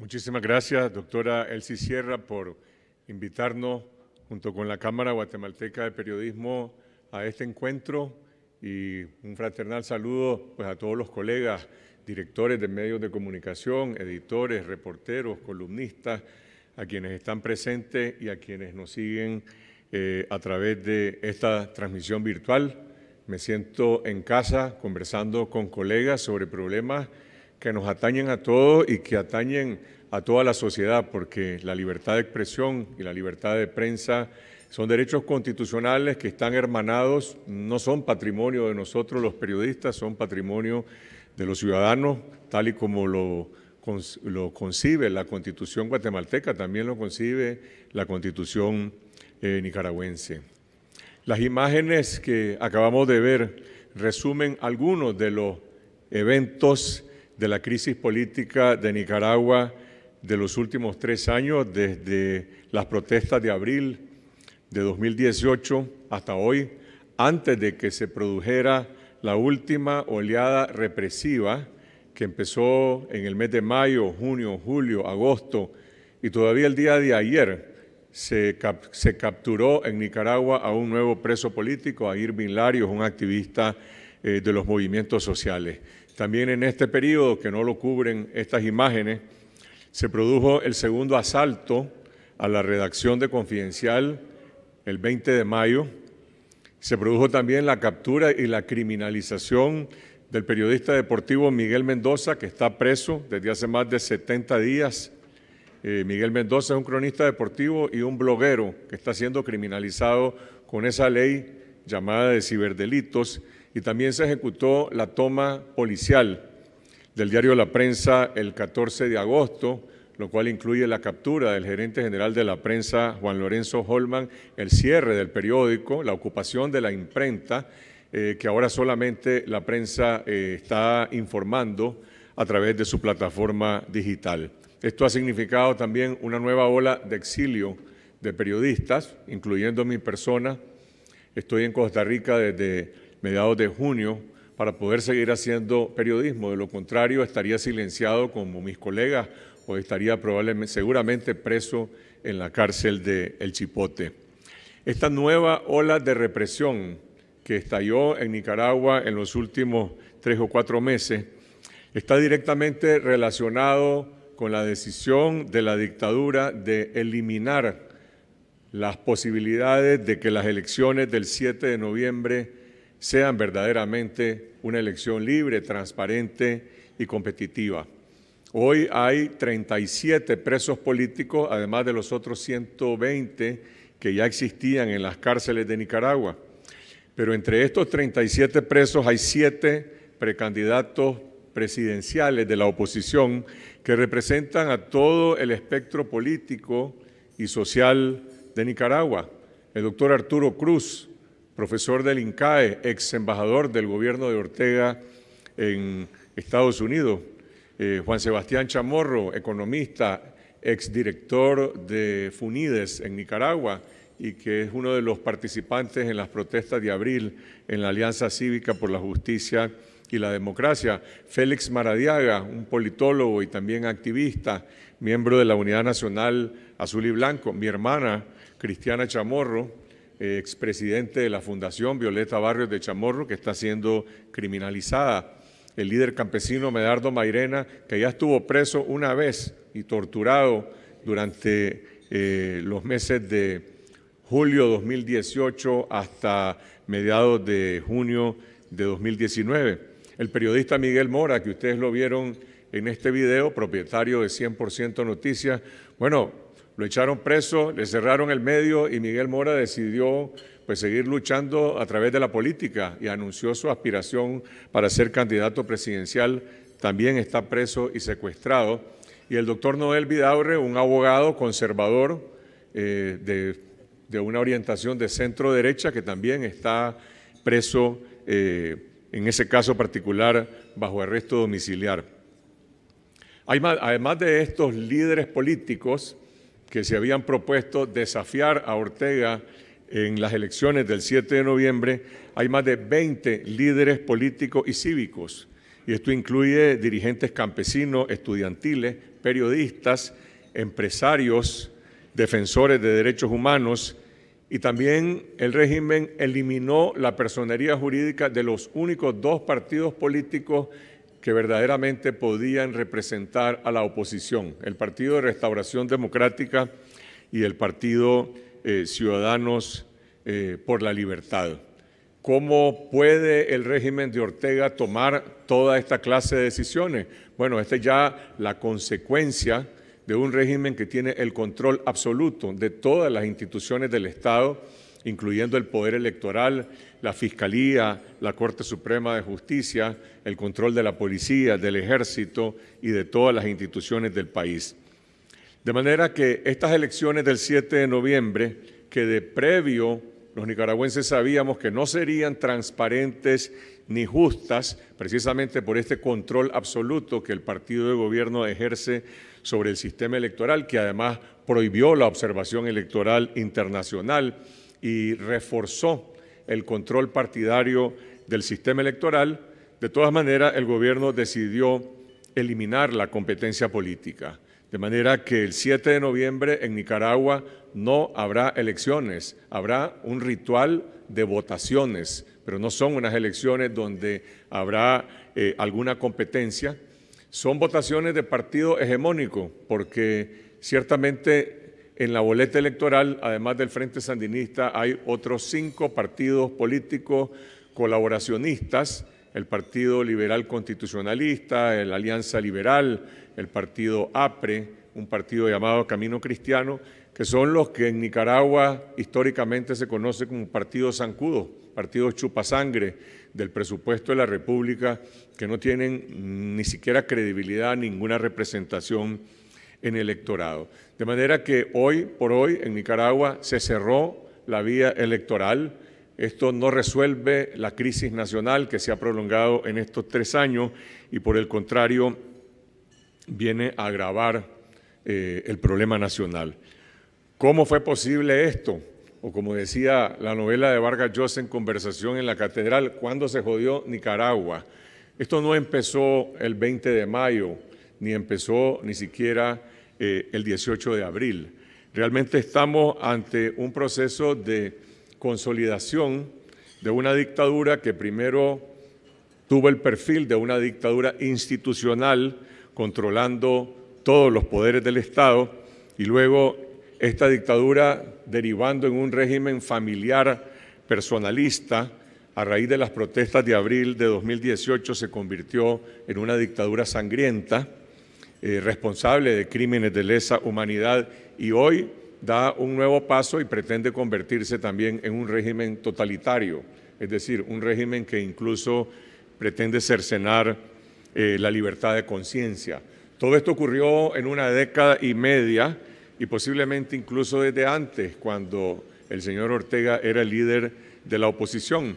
Muchísimas gracias, doctora Elsie Sierra, por invitarnos junto con la Cámara Guatemalteca de Periodismo a este encuentro y un fraternal saludo pues, a todos los colegas, directores de medios de comunicación, editores, reporteros, columnistas, a quienes están presentes y a quienes nos siguen eh, a través de esta transmisión virtual. Me siento en casa conversando con colegas sobre problemas que nos atañen a todos y que atañen a toda la sociedad, porque la libertad de expresión y la libertad de prensa son derechos constitucionales que están hermanados, no son patrimonio de nosotros los periodistas, son patrimonio de los ciudadanos, tal y como lo, lo concibe la constitución guatemalteca, también lo concibe la constitución eh, nicaragüense. Las imágenes que acabamos de ver resumen algunos de los eventos de la crisis política de Nicaragua de los últimos tres años, desde las protestas de abril de 2018 hasta hoy, antes de que se produjera la última oleada represiva que empezó en el mes de mayo, junio, julio, agosto y todavía el día de ayer se, capturó en Nicaragua a un nuevo preso político, a Irving Larios, un activista eh, de los movimientos sociales. También en este periodo, que no lo cubren estas imágenes, se produjo el segundo asalto a la redacción de Confidencial el 20 de mayo. Se produjo también la captura y la criminalización del periodista deportivo Miguel Mendoza, que está preso desde hace más de 70 días. Eh, Miguel Mendoza es un cronista deportivo y un bloguero que está siendo criminalizado con esa ley llamada de ciberdelitos y también se ejecutó la toma policial del diario La Prensa el 14 de agosto, lo cual incluye la captura del gerente general de la prensa, Juan Lorenzo Holman, el cierre del periódico, la ocupación de la imprenta, eh, que ahora solamente la prensa eh, está informando a través de su plataforma digital. Esto ha significado también una nueva ola de exilio de periodistas, incluyendo mi persona. Estoy en Costa Rica desde mediados de junio para poder seguir haciendo periodismo. De lo contrario, estaría silenciado como mis colegas o estaría probablemente, seguramente preso en la cárcel de El Chipote. Esta nueva ola de represión que estalló en Nicaragua en los últimos tres o cuatro meses está directamente relacionado con la decisión de la dictadura de eliminar las posibilidades de que las elecciones del 7 de noviembre sean verdaderamente una elección libre, transparente y competitiva. Hoy hay 37 presos políticos, además de los otros 120 que ya existían en las cárceles de Nicaragua. Pero entre estos 37 presos hay siete precandidatos presidenciales de la oposición que representan a todo el espectro político y social de Nicaragua. El doctor Arturo Cruz, profesor del INCAE, ex embajador del gobierno de Ortega en Estados Unidos, eh, Juan Sebastián Chamorro, economista, ex director de FUNIDES en Nicaragua y que es uno de los participantes en las protestas de abril en la Alianza Cívica por la Justicia y la Democracia. Félix Maradiaga, un politólogo y también activista, miembro de la Unidad Nacional Azul y Blanco. Mi hermana, Cristiana Chamorro, expresidente de la Fundación Violeta Barrios de Chamorro, que está siendo criminalizada. El líder campesino Medardo Mairena, que ya estuvo preso una vez y torturado durante eh, los meses de julio 2018 hasta mediados de junio de 2019. El periodista Miguel Mora, que ustedes lo vieron en este video, propietario de 100% Noticias, bueno, lo echaron preso, le cerraron el medio y Miguel Mora decidió pues seguir luchando a través de la política y anunció su aspiración para ser candidato presidencial. También está preso y secuestrado. Y el doctor Noel Vidaurre, un abogado conservador eh, de, una orientación de centro derecha que también está preso, eh, en ese caso particular, bajo arresto domiciliar. Además de estos líderes políticos, que se habían propuesto desafiar a Ortega en las elecciones del 7 de noviembre, hay más de 20 líderes políticos y cívicos. Y esto incluye dirigentes campesinos, estudiantiles, periodistas, empresarios, defensores de derechos humanos. Y también el régimen eliminó la personería jurídica de los únicos dos partidos políticos que verdaderamente podían representar a la oposición, el Partido de Restauración Democrática y el Partido eh, Ciudadanos eh, por la Libertad. ¿Cómo puede el régimen de Ortega tomar toda esta clase de decisiones? Bueno, esta es ya la consecuencia de un régimen que tiene el control absoluto de todas las instituciones del Estado incluyendo el poder electoral, la Fiscalía, la Corte Suprema de Justicia, el control de la policía, del ejército y de todas las instituciones del país. De manera que estas elecciones del 7 de noviembre, que de previo los nicaragüenses sabíamos que no serían transparentes ni justas, precisamente por este control absoluto que el partido de gobierno ejerce sobre el sistema electoral, que además prohibió la observación electoral internacional y reforzó el control partidario del sistema electoral, de todas maneras el gobierno decidió eliminar la competencia política. De manera que el 7 de noviembre en Nicaragua no habrá elecciones, habrá un ritual de votaciones, pero no son unas elecciones donde habrá eh, alguna competencia. Son votaciones de partido hegemónico, porque ciertamente en la boleta electoral, además del Frente Sandinista, hay otros cinco partidos políticos colaboracionistas, el Partido Liberal Constitucionalista, la Alianza Liberal, el Partido APRE, un partido llamado Camino Cristiano, que son los que en Nicaragua históricamente se conoce como partidos zancudos, partidos chupasangre del presupuesto de la República, que no tienen ni siquiera credibilidad, ninguna representación en el electorado. De manera que hoy por hoy en Nicaragua se cerró la vía electoral. Esto no resuelve la crisis nacional que se ha prolongado en estos tres años y por el contrario viene a agravar eh, el problema nacional. ¿Cómo fue posible esto? O como decía la novela de Vargas Llosa en Conversación en la Catedral, ¿cuándo se jodió Nicaragua? Esto no empezó el 20 de mayo, ni empezó ni siquiera eh, el 18 de abril. Realmente estamos ante un proceso de consolidación de una dictadura que primero tuvo el perfil de una dictadura institucional controlando todos los poderes del Estado y luego esta dictadura derivando en un régimen familiar personalista a raíz de las protestas de abril de 2018 se convirtió en una dictadura sangrienta eh, responsable de crímenes de lesa humanidad y hoy da un nuevo paso y pretende convertirse también en un régimen totalitario, es decir, un régimen que incluso pretende cercenar eh, la libertad de conciencia. Todo esto ocurrió en una década y media y posiblemente incluso desde antes, cuando el señor Ortega era líder de la oposición.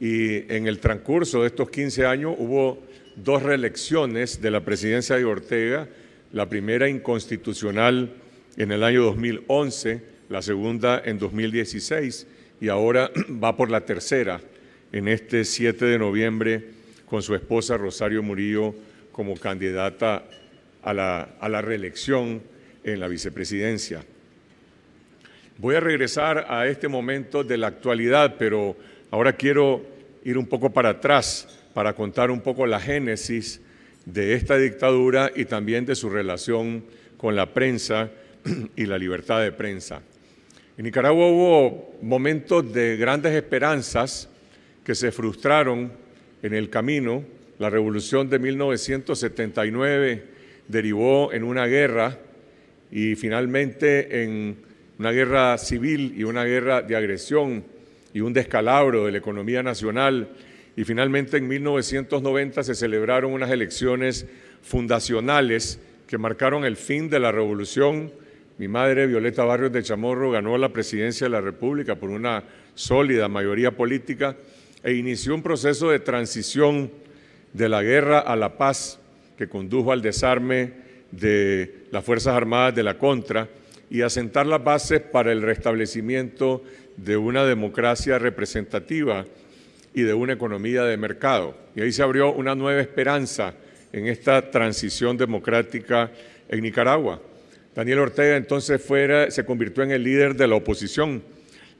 Y en el transcurso de estos 15 años hubo dos reelecciones de la presidencia de Ortega, la primera inconstitucional en el año 2011, la segunda en 2016 y ahora va por la tercera en este 7 de noviembre con su esposa Rosario Murillo como candidata a la, a la reelección en la vicepresidencia. Voy a regresar a este momento de la actualidad, pero ahora quiero ir un poco para atrás para contar un poco la génesis de esta dictadura y también de su relación con la prensa y la libertad de prensa. En Nicaragua hubo momentos de grandes esperanzas que se frustraron en el camino. La revolución de 1979 derivó en una guerra y finalmente en una guerra civil y una guerra de agresión y un descalabro de la economía nacional y finalmente en 1990 se celebraron unas elecciones fundacionales que marcaron el fin de la revolución. Mi madre, Violeta Barrios de Chamorro, ganó la presidencia de la República por una sólida mayoría política e inició un proceso de transición de la guerra a la paz que condujo al desarme de las Fuerzas Armadas de la Contra y a sentar las bases para el restablecimiento de una democracia representativa y de una economía de mercado. Y ahí se abrió una nueva esperanza en esta transición democrática en Nicaragua. Daniel Ortega entonces fuera, se convirtió en el líder de la oposición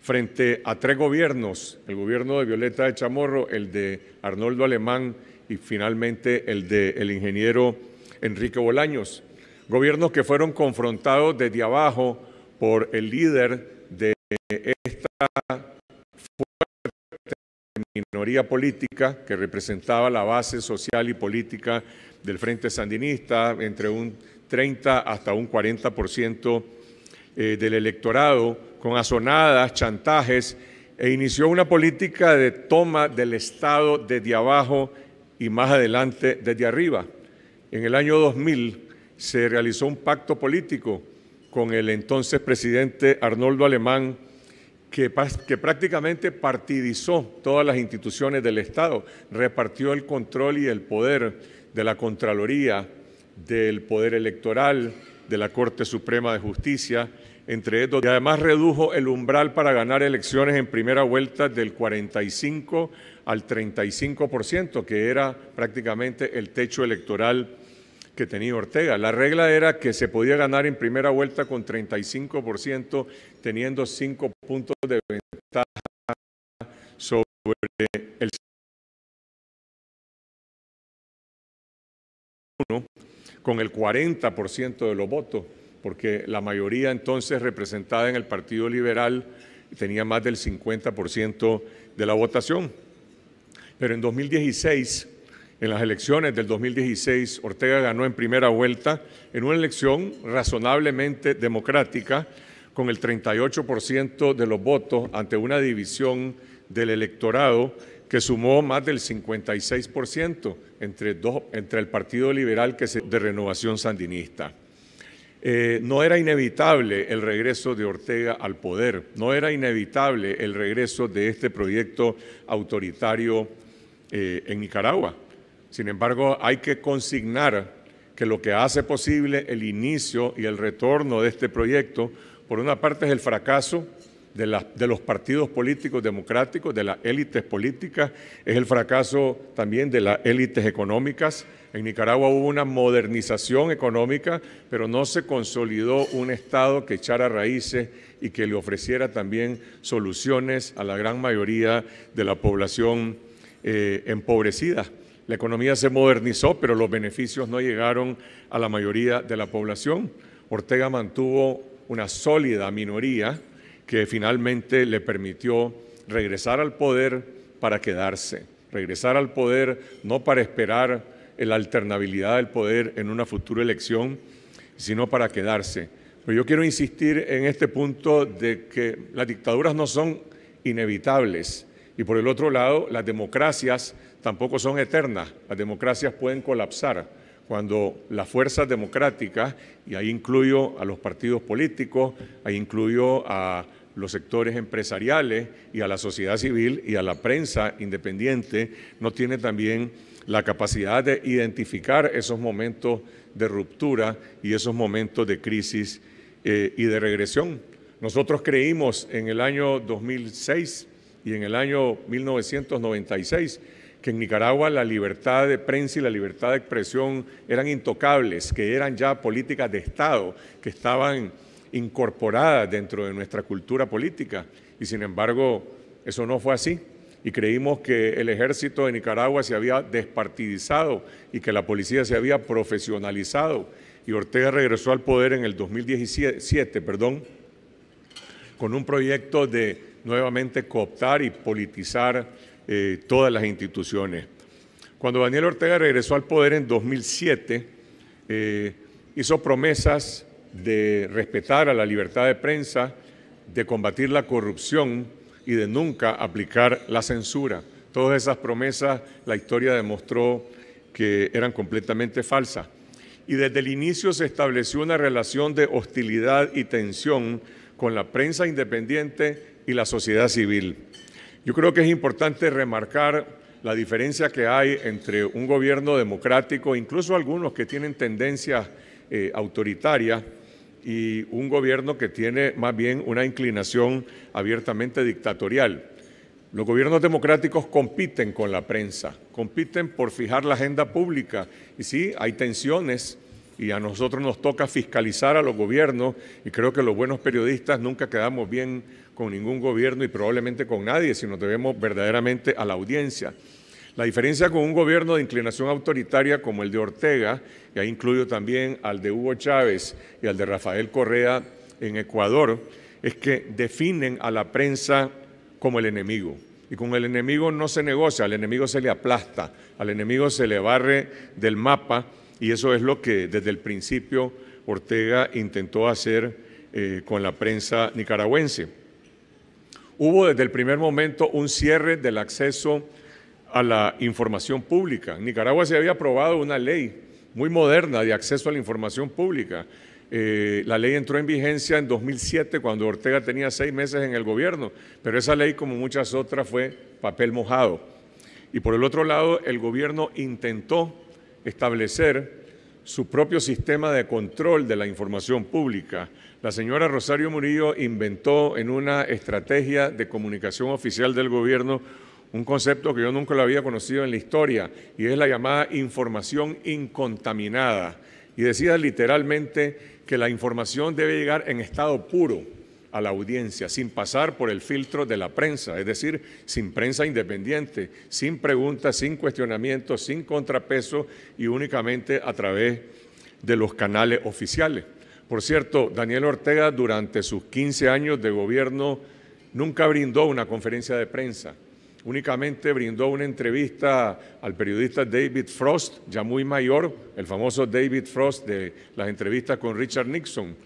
frente a tres gobiernos, el gobierno de Violeta de Chamorro, el de Arnoldo Alemán y finalmente el de el ingeniero Enrique Bolaños. Gobiernos que fueron confrontados desde abajo por el líder de esta minoría política que representaba la base social y política del Frente Sandinista, entre un 30 hasta un 40% eh, del electorado, con azonadas, chantajes, e inició una política de toma del Estado desde abajo y más adelante desde arriba. En el año 2000 se realizó un pacto político con el entonces presidente Arnoldo Alemán, que, prácticamente partidizó todas las instituciones del Estado, repartió el control y el poder de la Contraloría, del Poder Electoral, de la Corte Suprema de Justicia, entre otros. y además redujo el umbral para ganar elecciones en primera vuelta del 45 al 35%, que era prácticamente el techo electoral que tenía Ortega. La regla era que se podía ganar en primera vuelta con 35%, teniendo 5 puntos de ventaja sobre el con el 40% de los votos, porque la mayoría entonces representada en el Partido Liberal tenía más del 50% de la votación. Pero en 2016 en las elecciones del 2016, Ortega ganó en primera vuelta en una elección razonablemente democrática con el 38% de los votos ante una división del electorado que sumó más del 56% entre, el Partido Liberal que se, de Renovación Sandinista. Eh, no era inevitable el regreso de Ortega al poder, no era inevitable el regreso de este proyecto autoritario eh, en Nicaragua. Sin embargo, hay que consignar que lo que hace posible el inicio y el retorno de este proyecto, por una parte es el fracaso de, los partidos políticos democráticos, de las élites políticas, es el fracaso también de las élites económicas. En Nicaragua hubo una modernización económica, pero no se consolidó un Estado que echara raíces y que le ofreciera también soluciones a la gran mayoría de la población eh, empobrecida. La economía se modernizó, pero los beneficios no llegaron a la mayoría de la población. Ortega mantuvo una sólida minoría que finalmente le permitió regresar al poder para quedarse, regresar al poder no para esperar la alternabilidad del poder en una futura elección, sino para quedarse. Pero yo quiero insistir en este punto de que las dictaduras no son inevitables, y por el otro lado, las democracias tampoco son eternas, las democracias pueden colapsar cuando las fuerzas democráticas, y ahí incluyo a los partidos políticos, ahí incluyo a los sectores empresariales y a la sociedad civil y a la prensa independiente, no tiene también la capacidad de identificar esos momentos de ruptura y esos momentos de crisis eh, y de regresión. Nosotros creímos en el año 2006 y en el año 1996, que en Nicaragua la libertad de prensa y la libertad de expresión eran intocables, que eran ya políticas de Estado, que estaban incorporadas dentro de nuestra cultura política. Y sin embargo, eso no fue así. Y creímos que el ejército de Nicaragua se había despartidizado y que la policía se había profesionalizado. Y Ortega regresó al poder en el 2017, perdón, con un proyecto de nuevamente cooptar y politizar eh, todas las instituciones. Cuando Daniel Ortega regresó al poder en 2007, eh, hizo promesas de respetar a la libertad de prensa, de combatir la corrupción y de nunca aplicar la censura. Todas esas promesas la historia demostró que eran completamente falsas. Y desde el inicio se estableció una relación de hostilidad y tensión con la prensa independiente y la sociedad civil. Yo creo que es importante remarcar la diferencia que hay entre un gobierno democrático, incluso algunos que tienen tendencias eh, autoritarias, y un gobierno que tiene más bien una inclinación abiertamente dictatorial. Los gobiernos democráticos compiten con la prensa, compiten por fijar la agenda pública. Y sí, hay tensiones y a nosotros nos toca fiscalizar a los gobiernos y creo que los buenos periodistas nunca quedamos bien con ningún gobierno y probablemente con nadie si nos debemos verdaderamente a la audiencia. La diferencia con un gobierno de inclinación autoritaria como el de Ortega, y ahí incluyo también al de Hugo Chávez y al de Rafael Correa en Ecuador, es que definen a la prensa como el enemigo. Y con el enemigo no se negocia, al enemigo se le aplasta, al enemigo se le barre del mapa y eso es lo que desde el principio Ortega intentó hacer eh, con la prensa nicaragüense. Hubo desde el primer momento un cierre del acceso a la información pública. Nicaragua se había aprobado una ley muy moderna de acceso a la información pública. Eh, la ley entró en vigencia en 2007 cuando Ortega tenía seis meses en el gobierno, pero esa ley, como muchas otras, fue papel mojado. Y por el otro lado, el gobierno intentó establecer su propio sistema de control de la información pública. La señora Rosario Murillo inventó en una estrategia de comunicación oficial del gobierno un concepto que yo nunca lo había conocido en la historia y es la llamada información incontaminada. Y decía literalmente que la información debe llegar en estado puro a la audiencia sin pasar por el filtro de la prensa, es decir, sin prensa independiente, sin preguntas, sin cuestionamientos, sin contrapeso y únicamente a través de los canales oficiales. Por cierto, Daniel Ortega durante sus 15 años de gobierno nunca brindó una conferencia de prensa, únicamente brindó una entrevista al periodista David Frost, ya muy mayor, el famoso David Frost de las entrevistas con Richard Nixon.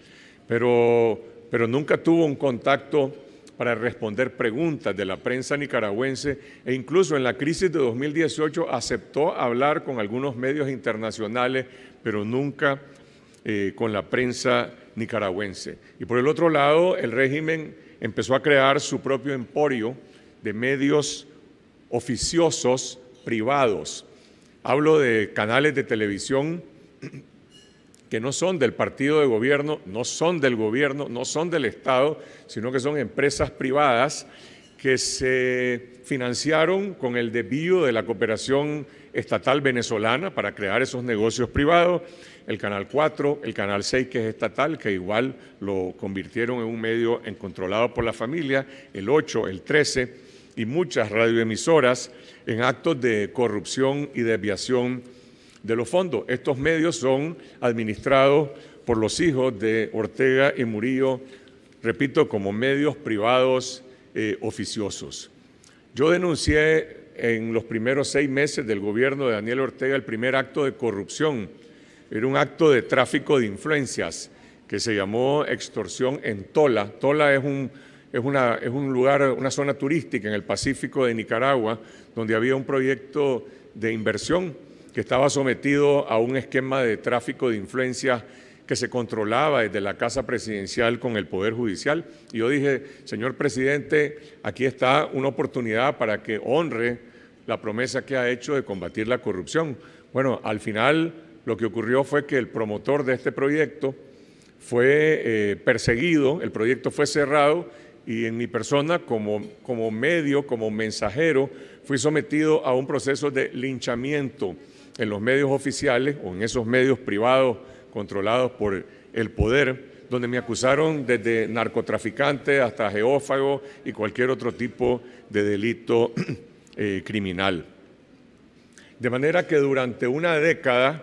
Pero pero nunca tuvo un contacto para responder preguntas de la prensa nicaragüense e incluso en la crisis de 2018 aceptó hablar con algunos medios internacionales, pero nunca eh, con la prensa nicaragüense. Y por el otro lado, el régimen empezó a crear su propio emporio de medios oficiosos privados. Hablo de canales de televisión que no son del partido de gobierno, no son del gobierno, no son del Estado, sino que son empresas privadas que se financiaron con el desvío de la cooperación estatal venezolana para crear esos negocios privados, el Canal 4, el Canal 6 que es estatal, que igual lo convirtieron en un medio controlado por la familia, el 8, el 13 y muchas radioemisoras en actos de corrupción y desviación de los fondos. Estos medios son administrados por los hijos de Ortega y Murillo, repito, como medios privados eh, oficiosos. Yo denuncié en los primeros seis meses del gobierno de Daniel Ortega el primer acto de corrupción. Era un acto de tráfico de influencias que se llamó extorsión en Tola. Tola es un, es es un lugar, una zona turística en el Pacífico de Nicaragua, donde había un proyecto de inversión que estaba sometido a un esquema de tráfico de influencia que se controlaba desde la Casa Presidencial con el Poder Judicial. Y yo dije, señor presidente, aquí está una oportunidad para que honre la promesa que ha hecho de combatir la corrupción. Bueno, al final lo que ocurrió fue que el promotor de este proyecto fue eh, perseguido, el proyecto fue cerrado y en mi persona como, como medio, como mensajero, fui sometido a un proceso de linchamiento en los medios oficiales o en esos medios privados controlados por el poder, donde me acusaron desde narcotraficante hasta geófago y cualquier otro tipo de delito eh, criminal. De manera que durante una década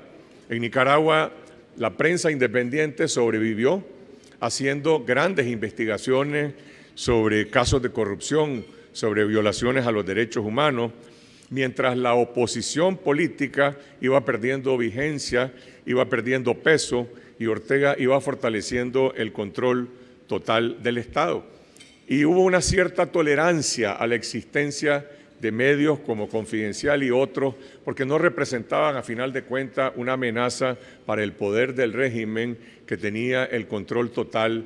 en Nicaragua la prensa independiente sobrevivió haciendo grandes investigaciones sobre casos de corrupción, sobre violaciones a los derechos humanos, mientras la oposición política iba perdiendo vigencia, iba perdiendo peso y Ortega iba fortaleciendo el control total del Estado. Y hubo una cierta tolerancia a la existencia de medios como Confidencial y otros, porque no representaban a final de cuentas una amenaza para el poder del régimen que tenía el control total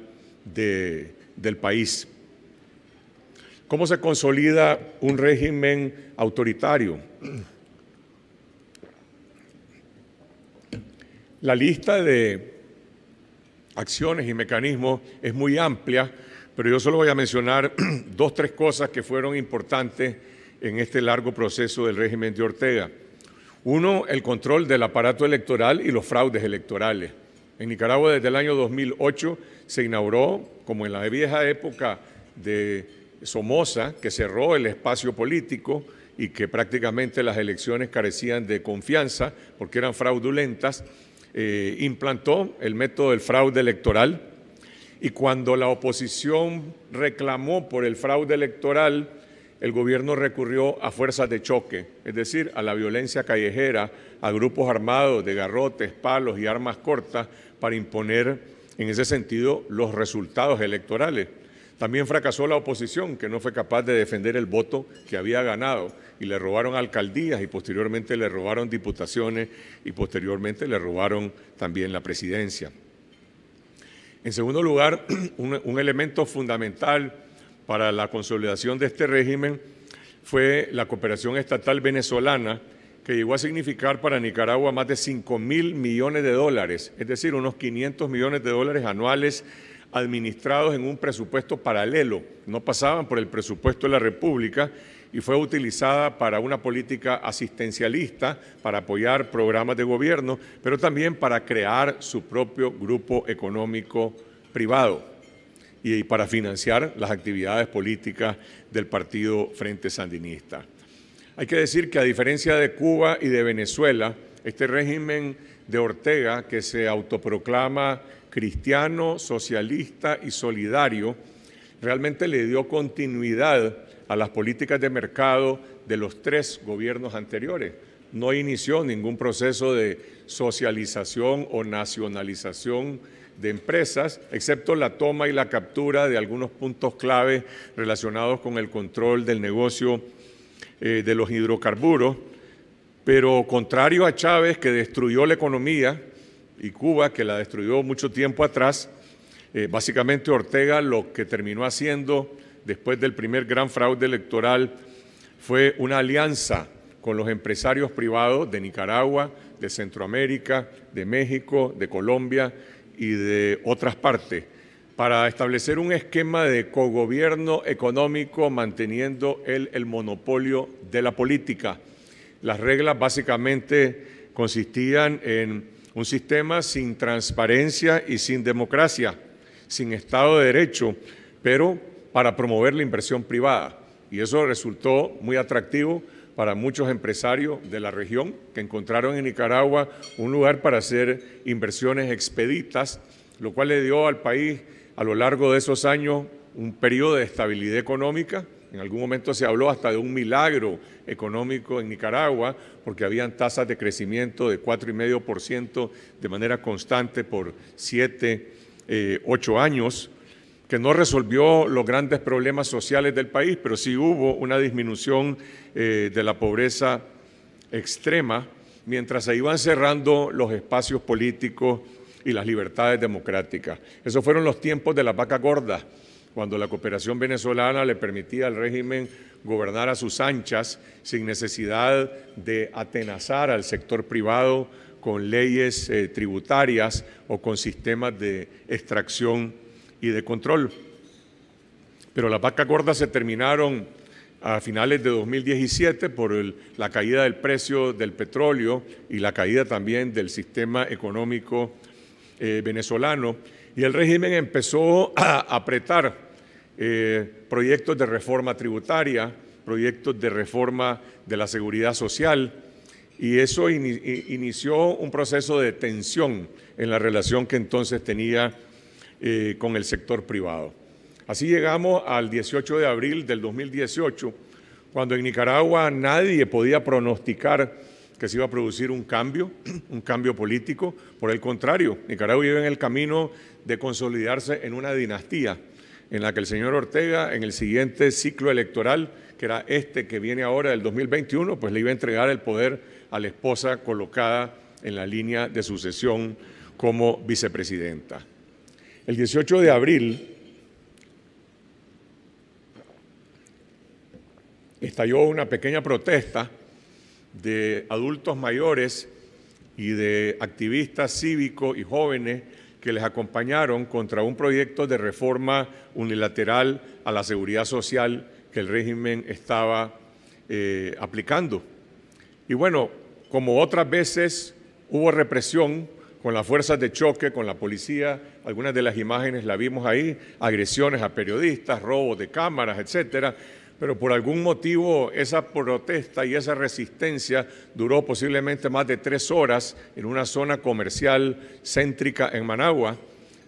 del país. ¿Cómo se consolida un régimen autoritario? La lista de acciones y mecanismos es muy amplia, pero yo solo voy a mencionar dos, tres cosas que fueron importantes en este largo proceso del régimen de Ortega. Uno, el control del aparato electoral y los fraudes electorales. En Nicaragua desde el año 2008 se inauguró, como en la vieja época de Somoza, que cerró el espacio político y que prácticamente las elecciones carecían de confianza porque eran fraudulentas, eh, implantó el método del fraude electoral y cuando la oposición reclamó por el fraude electoral, el gobierno recurrió a fuerzas de choque, es decir, a la violencia callejera, a grupos armados de garrotes, palos y armas cortas para imponer en ese sentido los resultados electorales. También fracasó la oposición, que no fue capaz de defender el voto que había ganado y le robaron alcaldías y posteriormente le robaron diputaciones y posteriormente le robaron también la presidencia. En segundo lugar, un, elemento fundamental para la consolidación de este régimen fue la cooperación estatal venezolana, que llegó a significar para Nicaragua más de 5 mil millones de dólares, es decir, unos 500 millones de dólares anuales administrados en un presupuesto paralelo, no pasaban por el presupuesto de la República y fue utilizada para una política asistencialista, para apoyar programas de gobierno, pero también para crear su propio grupo económico privado y para financiar las actividades políticas del Partido Frente Sandinista. Hay que decir que a diferencia de Cuba y de Venezuela, este régimen de Ortega, que se autoproclama cristiano, socialista y solidario, realmente le dio continuidad a las políticas de mercado de los tres gobiernos anteriores. No inició ningún proceso de socialización o nacionalización de empresas, excepto la toma y la captura de algunos puntos clave relacionados con el control del negocio eh, de los hidrocarburos. Pero contrario a Chávez, que destruyó la economía, y Cuba, que la destruyó mucho tiempo atrás. Eh, básicamente Ortega lo que terminó haciendo después del primer gran fraude electoral fue una alianza con los empresarios privados de Nicaragua, de Centroamérica, de México, de Colombia y de otras partes, para establecer un esquema de cogobierno económico manteniendo el, el monopolio de la política. Las reglas básicamente consistían en un sistema sin transparencia y sin democracia, sin Estado de Derecho, pero para promover la inversión privada. Y eso resultó muy atractivo para muchos empresarios de la región que encontraron en Nicaragua un lugar para hacer inversiones expeditas, lo cual le dio al país a lo largo de esos años un periodo de estabilidad económica en algún momento se habló hasta de un milagro económico en Nicaragua, porque habían tasas de crecimiento de 4,5% de manera constante por 7, eh, 8 años, que no resolvió los grandes problemas sociales del país, pero sí hubo una disminución eh, de la pobreza extrema mientras se iban cerrando los espacios políticos y las libertades democráticas. Esos fueron los tiempos de la vaca gorda cuando la cooperación venezolana le permitía al régimen gobernar a sus anchas sin necesidad de atenazar al sector privado con leyes eh, tributarias o con sistemas de extracción y de control. Pero las vacas gordas se terminaron a finales de 2017 por la caída del precio del petróleo y la caída también del sistema económico eh, venezolano y el régimen empezó a apretar eh, proyectos de reforma tributaria, proyectos de reforma de la seguridad social, y eso inició un proceso de tensión en la relación que entonces tenía eh, con el sector privado. Así llegamos al 18 de abril del 2018, cuando en Nicaragua nadie podía pronosticar que se iba a producir un cambio, un cambio político. Por el contrario, Nicaragua iba en el camino de consolidarse en una dinastía en la que el señor Ortega en el siguiente ciclo electoral, que era este que viene ahora, del 2021, pues le iba a entregar el poder a la esposa colocada en la línea de sucesión como vicepresidenta. El 18 de abril estalló una pequeña protesta de adultos mayores y de activistas cívicos y jóvenes que les acompañaron contra un proyecto de reforma unilateral a la seguridad social que el régimen estaba eh, aplicando. Y bueno, como otras veces hubo represión con las fuerzas de choque, con la policía, algunas de las imágenes la vimos ahí, agresiones a periodistas, robos de cámaras, etcétera pero por algún motivo esa protesta y esa resistencia duró posiblemente más de tres horas en una zona comercial céntrica en Managua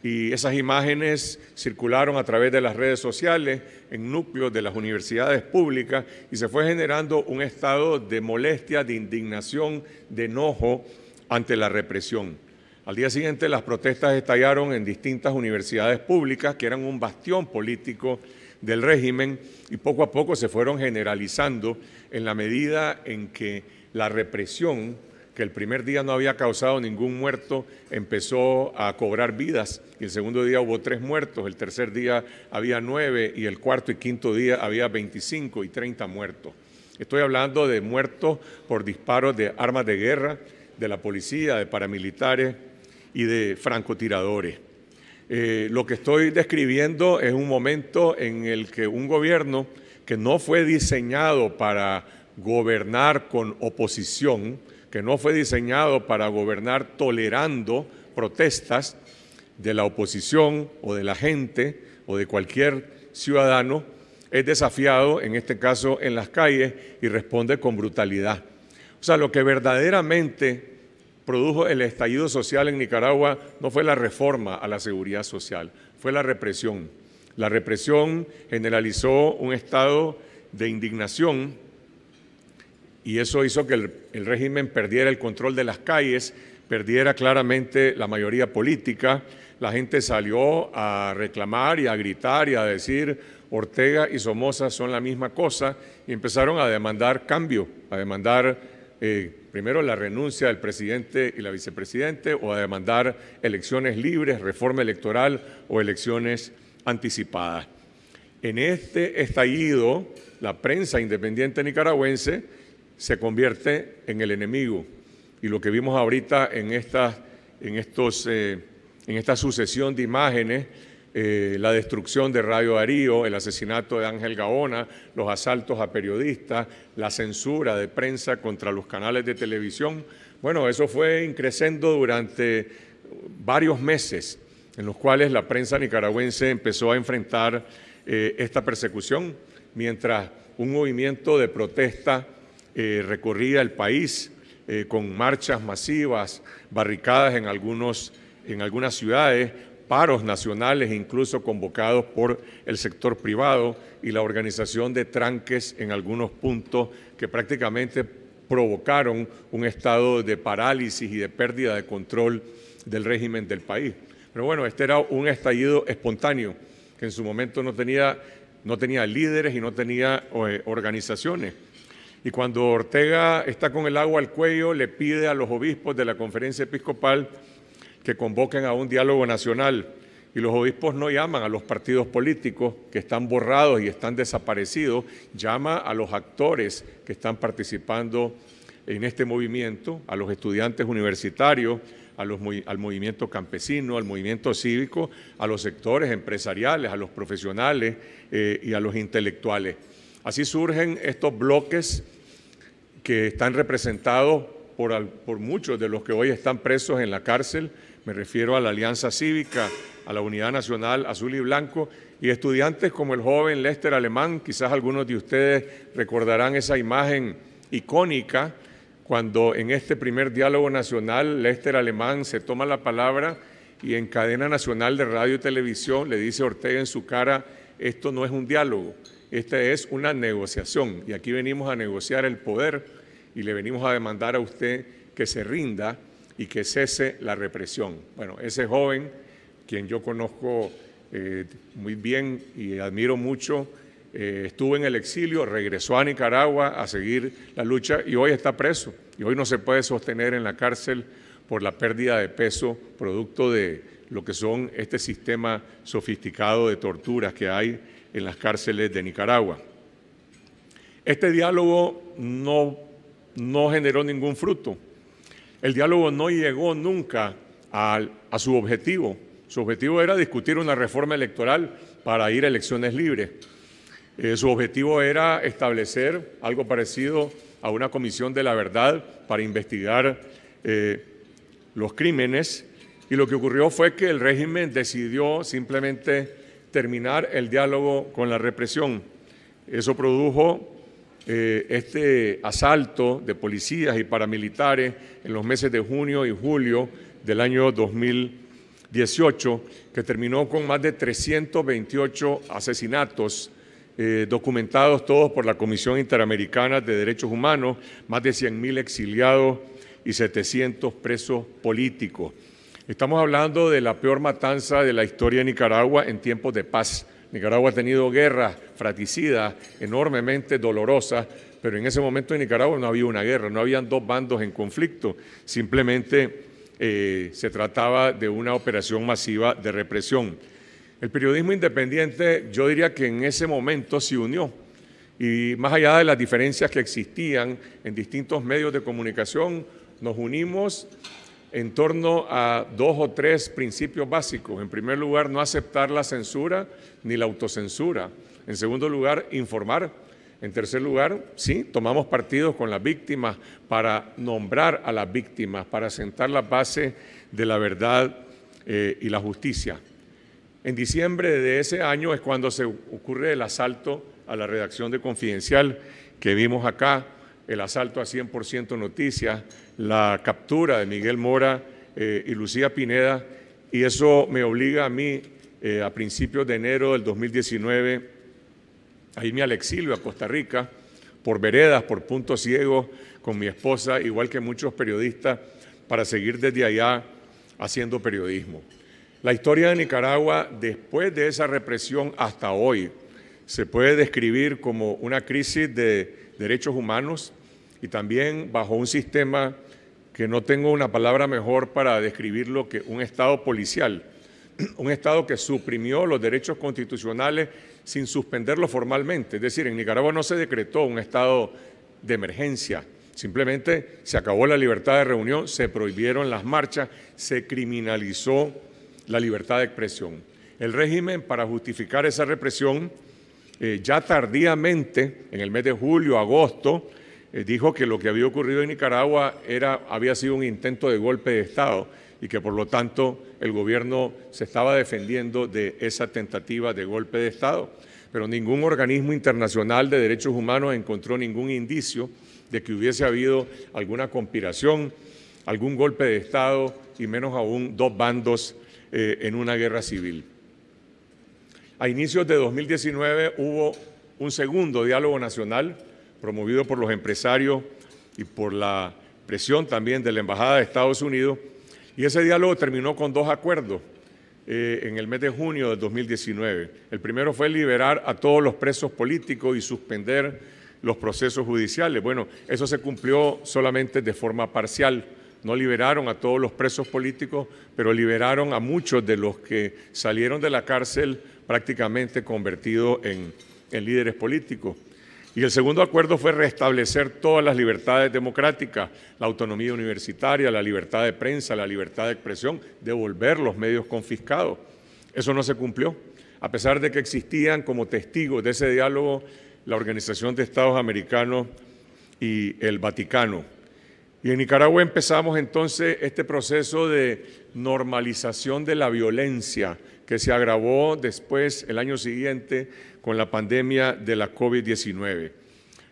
y esas imágenes circularon a través de las redes sociales, en núcleos de las universidades públicas, y se fue generando un estado de molestia, de indignación, de enojo ante la represión. Al día siguiente las protestas estallaron en distintas universidades públicas, que eran un bastión político del régimen y poco a poco se fueron generalizando en la medida en que la represión que el primer día no había causado ningún muerto, empezó a cobrar vidas. Y el segundo día hubo tres muertos, el tercer día había nueve y el cuarto y quinto día había 25 y 30 muertos. Estoy hablando de muertos por disparos de armas de guerra, de la policía, de paramilitares y de francotiradores. Eh, lo que estoy describiendo es un momento en el que un gobierno que no fue diseñado para gobernar con oposición, que no fue diseñado para gobernar tolerando protestas de la oposición o de la gente o de cualquier ciudadano, es desafiado, en este caso en las calles, y responde con brutalidad. O sea, lo que verdaderamente produjo el estallido social en Nicaragua no fue la reforma a la seguridad social, fue la represión. La represión generalizó un estado de indignación y eso hizo que el, régimen perdiera el control de las calles, perdiera claramente la mayoría política. La gente salió a reclamar y a gritar y a decir Ortega y Somoza son la misma cosa y empezaron a demandar cambio, a demandar eh, primero la renuncia del presidente y la vicepresidente o a demandar elecciones libres, reforma electoral o elecciones anticipadas. En este estallido, la prensa independiente nicaragüense se convierte en el enemigo. Y lo que vimos ahorita en, en, estos, eh, en esta sucesión de imágenes eh, la destrucción de Radio Darío, el asesinato de Ángel Gaona, los asaltos a periodistas, la censura de prensa contra los canales de televisión. Bueno, eso fue creciendo durante varios meses, en los cuales la prensa nicaragüense empezó a enfrentar eh, esta persecución, mientras un movimiento de protesta eh, recorría el país con marchas masivas, barricadas en, algunos, en algunas ciudades, paros nacionales, incluso convocados por el sector privado y la organización de tranques en algunos puntos que prácticamente provocaron un estado de parálisis y de pérdida de control del régimen del país. Pero bueno, este era un estallido espontáneo que en su momento no tenía, no tenía líderes y no tenía eh, organizaciones. Y cuando Ortega está con el agua al cuello, le pide a los obispos de la conferencia episcopal que convoquen a un diálogo nacional. Y los obispos no llaman a los partidos políticos que están borrados y están desaparecidos, llama a los actores que están participando en este movimiento, a los estudiantes universitarios, al movimiento campesino, al movimiento cívico, a los sectores empresariales, a los profesionales eh, y a los intelectuales. Así surgen estos bloques que están representados por, por muchos de los que hoy están presos en la cárcel me refiero a la Alianza Cívica, a la Unidad Nacional Azul y Blanco, y estudiantes como el joven Lester Alemán, quizás algunos de ustedes recordarán esa imagen icónica cuando en este primer diálogo nacional Lester Alemán se toma la palabra y en cadena nacional de radio y televisión le dice Ortega en su cara, esto no es un diálogo, esta es una negociación y aquí venimos a negociar el poder y le venimos a demandar a usted que se rinda y que cese la represión. Bueno, ese joven, quien yo conozco eh, muy bien y admiro mucho, eh, estuvo en el exilio, regresó a Nicaragua a seguir la lucha y hoy está preso. Y hoy no se puede sostener en la cárcel por la pérdida de peso producto de lo que son este sistema sofisticado de torturas que hay en las cárceles de Nicaragua. Este diálogo no, no generó ningún fruto el diálogo no llegó nunca a, su objetivo. Su objetivo era discutir una reforma electoral para ir a elecciones libres. Eh, su objetivo era establecer algo parecido a una comisión de la verdad para investigar eh, los crímenes. Y lo que ocurrió fue que el régimen decidió simplemente terminar el diálogo con la represión. Eso produjo eh, este asalto de policías y paramilitares en los meses de junio y julio del año 2018, que terminó con más de 328 asesinatos eh, documentados todos por la Comisión Interamericana de Derechos Humanos, más de 100.000 exiliados y 700 presos políticos. Estamos hablando de la peor matanza de la historia de Nicaragua en tiempos de paz. Nicaragua ha tenido guerras fratricidas enormemente dolorosas, pero en ese momento en Nicaragua no había una guerra, no habían dos bandos en conflicto, simplemente eh, se trataba de una operación masiva de represión. El periodismo independiente yo diría que en ese momento se unió y más allá de las diferencias que existían en distintos medios de comunicación, nos unimos en torno a dos o tres principios básicos. En primer lugar, no aceptar la censura ni la autocensura. En segundo lugar, informar. En tercer lugar, sí, tomamos partidos con las víctimas para nombrar a las víctimas, para sentar las bases de la verdad eh, y la justicia. En diciembre de ese año es cuando se ocurre el asalto a la redacción de Confidencial que vimos acá, el asalto a 100% Noticias, la captura de Miguel Mora eh, y Lucía Pineda, y eso me obliga a mí, eh, a principios de enero del 2019, a irme al exilio a Costa Rica, por veredas, por puntos ciegos, con mi esposa, igual que muchos periodistas, para seguir desde allá haciendo periodismo. La historia de Nicaragua, después de esa represión hasta hoy, se puede describir como una crisis de derechos humanos y también bajo un sistema que no tengo una palabra mejor para describirlo que un Estado policial, un Estado que suprimió los derechos constitucionales sin suspenderlos formalmente. Es decir, en Nicaragua no se decretó un Estado de emergencia, simplemente se acabó la libertad de reunión, se prohibieron las marchas, se criminalizó la libertad de expresión. El régimen, para justificar esa represión, eh, ya tardíamente, en el mes de julio, agosto, eh, dijo que lo que había ocurrido en Nicaragua era, había sido un intento de golpe de Estado y que por lo tanto el gobierno se estaba defendiendo de esa tentativa de golpe de Estado. Pero ningún organismo internacional de derechos humanos encontró ningún indicio de que hubiese habido alguna conspiración, algún golpe de Estado y menos aún dos bandos eh, en una guerra civil. A inicios de 2019 hubo un segundo diálogo nacional promovido por los empresarios y por la presión también de la Embajada de Estados Unidos. Y ese diálogo terminó con dos acuerdos eh, en el mes de junio de 2019. El primero fue liberar a todos los presos políticos y suspender los procesos judiciales. Bueno, eso se cumplió solamente de forma parcial. No liberaron a todos los presos políticos, pero liberaron a muchos de los que salieron de la cárcel prácticamente convertidos en líderes políticos. Y el segundo acuerdo fue restablecer todas las libertades democráticas, la autonomía universitaria, la libertad de prensa, la libertad de expresión, devolver los medios confiscados. Eso no se cumplió. A pesar de que existían como testigos de ese diálogo la Organización de Estados Americanos y el Vaticano. Y en Nicaragua empezamos entonces este proceso de normalización de la violencia que se agravó después el año siguiente con la pandemia de la COVID-19.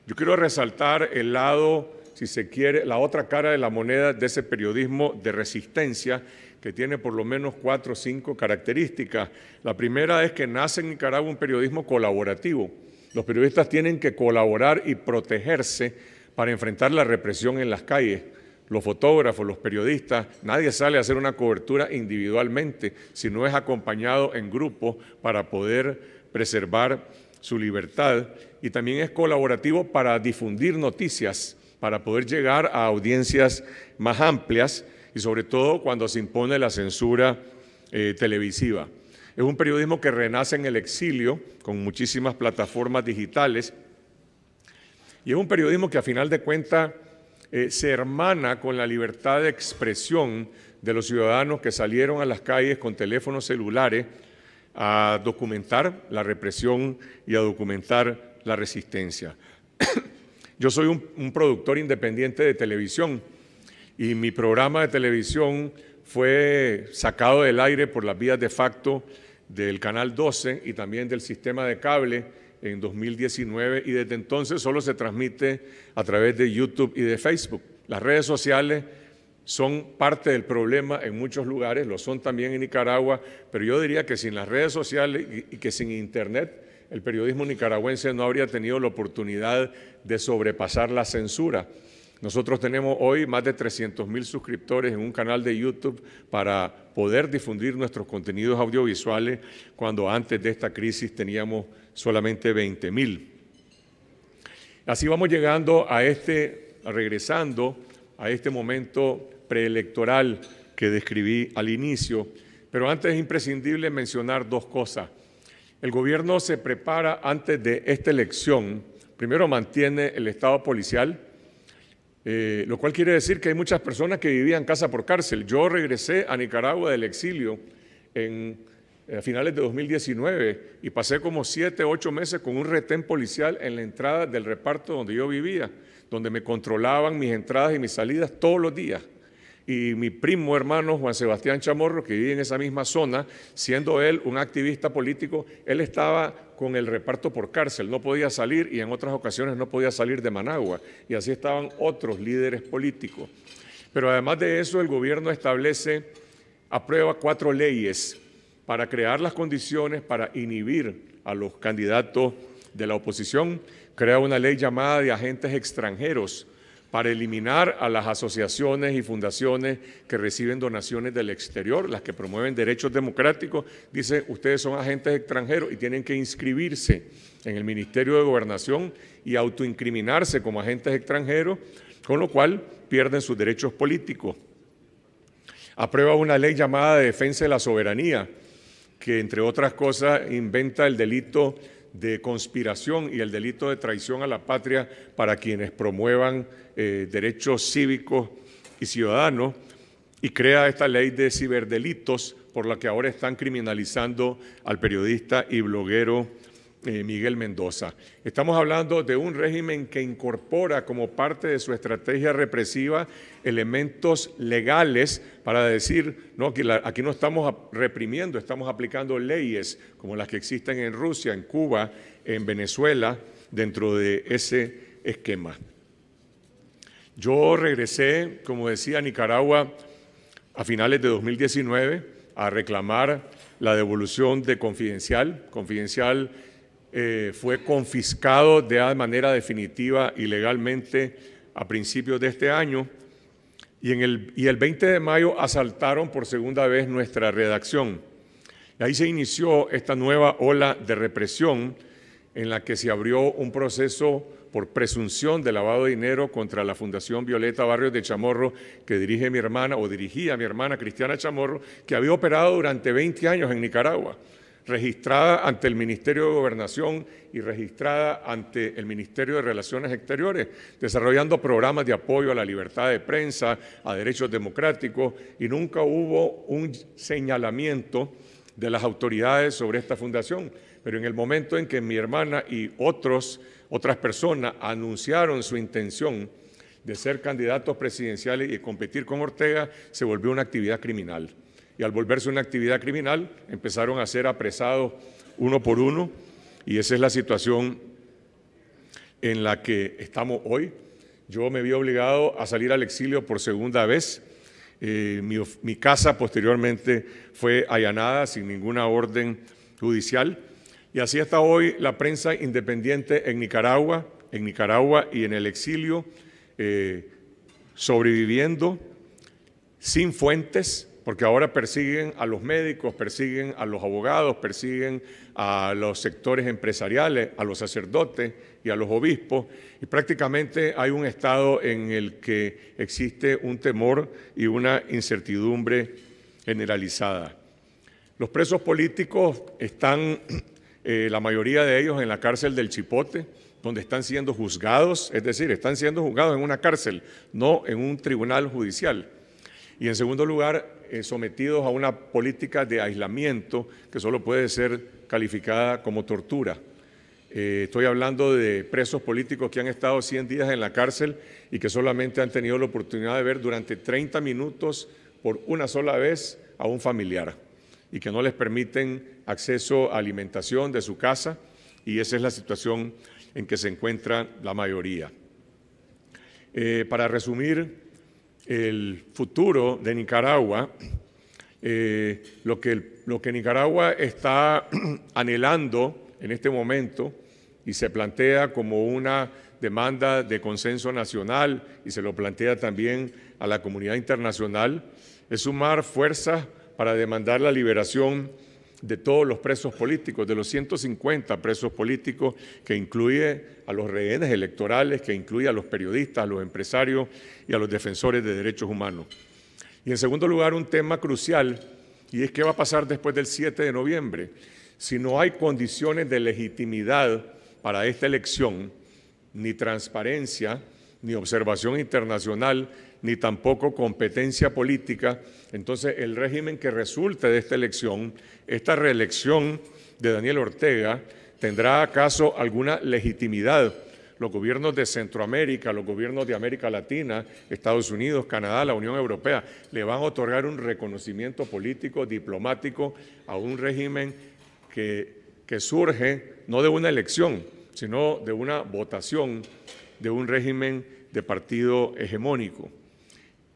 Yo quiero resaltar el lado, si se quiere, la otra cara de la moneda de ese periodismo de resistencia que tiene por lo menos cuatro o cinco características. La primera es que nace en Nicaragua un periodismo colaborativo. Los periodistas tienen que colaborar y protegerse para enfrentar la represión en las calles los fotógrafos, los periodistas, nadie sale a hacer una cobertura individualmente, si no es acompañado en grupo para poder preservar su libertad y también es colaborativo para difundir noticias, para poder llegar a audiencias más amplias y sobre todo cuando se impone la censura eh, televisiva. Es un periodismo que renace en el exilio con muchísimas plataformas digitales y es un periodismo que a final de cuentas eh, se hermana con la libertad de expresión de los ciudadanos que salieron a las calles con teléfonos celulares a documentar la represión y a documentar la resistencia. Yo soy un productor independiente de televisión y mi programa de televisión fue sacado del aire por las vías de facto del Canal 12 y también del sistema de cable en 2019 y desde entonces solo se transmite a través de YouTube y de Facebook. Las redes sociales son parte del problema en muchos lugares, lo son también en Nicaragua, pero yo diría que sin las redes sociales y que sin Internet, el periodismo nicaragüense no habría tenido la oportunidad de sobrepasar la censura. Nosotros tenemos hoy más de 300 mil suscriptores en un canal de YouTube para poder difundir nuestros contenidos audiovisuales cuando antes de esta crisis teníamos solamente 20 mil. Así vamos llegando a este, regresando a este momento preelectoral que describí al inicio, pero antes es imprescindible mencionar dos cosas. El gobierno se prepara antes de esta elección, primero mantiene el estado policial, eh, lo cual quiere decir que hay muchas personas que vivían casa por cárcel. Yo regresé a Nicaragua del exilio en eh, a finales de 2019 y pasé como siete, ocho meses con un retén policial en la entrada del reparto donde yo vivía, donde me controlaban mis entradas y mis salidas todos los días. Y mi primo hermano Juan Sebastián Chamorro, que vive en esa misma zona, siendo él un activista político, él estaba con el reparto por cárcel, no podía salir y en otras ocasiones no podía salir de Managua. Y así estaban otros líderes políticos. Pero además de eso, el gobierno establece, aprueba cuatro leyes para crear las condiciones para inhibir a los candidatos de la oposición, crea una ley llamada de agentes extranjeros para eliminar a las asociaciones y fundaciones que reciben donaciones del exterior, las que promueven derechos democráticos. Dice, ustedes son agentes extranjeros y tienen que inscribirse en el Ministerio de Gobernación y autoincriminarse como agentes extranjeros, con lo cual pierden sus derechos políticos. Aprueba una ley llamada de defensa de la soberanía, que entre otras cosas inventa el delito de conspiración y el delito de traición a la patria para quienes promuevan eh, derechos cívicos y ciudadanos y crea esta ley de ciberdelitos por la que ahora están criminalizando al periodista y bloguero eh, Miguel Mendoza. Estamos hablando de un régimen que incorpora como parte de su estrategia represiva elementos legales para decir, no, aquí, aquí no estamos reprimiendo, estamos aplicando leyes como las que existen en Rusia, en Cuba, en Venezuela, dentro de ese esquema. Yo regresé, como decía, a Nicaragua a finales de 2019 a reclamar la devolución de Confidencial. Confidencial eh, fue confiscado de manera definitiva y legalmente a principios de este año. Y, el, 20 de mayo asaltaron por segunda vez nuestra redacción. ahí se inició esta nueva ola de represión en la que se abrió un proceso por presunción de lavado de dinero contra la Fundación Violeta Barrios de Chamorro, que dirige mi hermana o dirigía mi hermana Cristiana Chamorro, que había operado durante 20 años en Nicaragua registrada ante el Ministerio de Gobernación y registrada ante el Ministerio de Relaciones Exteriores, desarrollando programas de apoyo a la libertad de prensa, a derechos democráticos, y nunca hubo un señalamiento de las autoridades sobre esta fundación. Pero en el momento en que mi hermana y otras personas anunciaron su intención de ser candidatos presidenciales y competir con Ortega, se volvió una actividad criminal y al volverse una actividad criminal empezaron a ser apresados uno por uno y esa es la situación en la que estamos hoy. Yo me vi obligado a salir al exilio por segunda vez. Eh, mi, casa posteriormente fue allanada sin ninguna orden judicial. Y así está hoy la prensa independiente en Nicaragua, en Nicaragua y en el exilio, eh, sobreviviendo sin fuentes, porque ahora persiguen a los médicos, persiguen a los abogados, persiguen a los sectores empresariales, a los sacerdotes y a los obispos, y prácticamente hay un estado en el que existe un temor y una incertidumbre generalizada. Los presos políticos están, eh, la mayoría de ellos, en la cárcel del Chipote, donde están siendo juzgados, es decir, están siendo juzgados en una cárcel, no en un tribunal judicial. Y en segundo lugar, eh, sometidos a una política de aislamiento que solo puede ser calificada como tortura. Eh, estoy hablando de presos políticos que han estado 100 días en la cárcel y que solamente han tenido la oportunidad de ver durante 30 minutos por una sola vez a un familiar y que no les permiten acceso a alimentación de su casa y esa es la situación en que se encuentra la mayoría. Eh, para resumir, el futuro de Nicaragua, eh, lo, que, lo que Nicaragua está anhelando en este momento y se plantea como una demanda de consenso nacional y se lo plantea también a la comunidad internacional, es sumar fuerzas para demandar la liberación de todos los presos políticos, de los 150 presos políticos, que incluye a los rehenes electorales, que incluye a los periodistas, a los empresarios y a los defensores de derechos humanos. Y en segundo lugar, un tema crucial, y es qué va a pasar después del 7 de noviembre. Si no hay condiciones de legitimidad para esta elección, ni transparencia, ni observación internacional, ni tampoco competencia política. Entonces, el régimen que resulte de esta elección, esta reelección de Daniel Ortega, ¿tendrá acaso alguna legitimidad? Los gobiernos de Centroamérica, los gobiernos de América Latina, Estados Unidos, Canadá, la Unión Europea, le van a otorgar un reconocimiento político, diplomático a un régimen que, que surge no de una elección, sino de una votación de un régimen de partido hegemónico.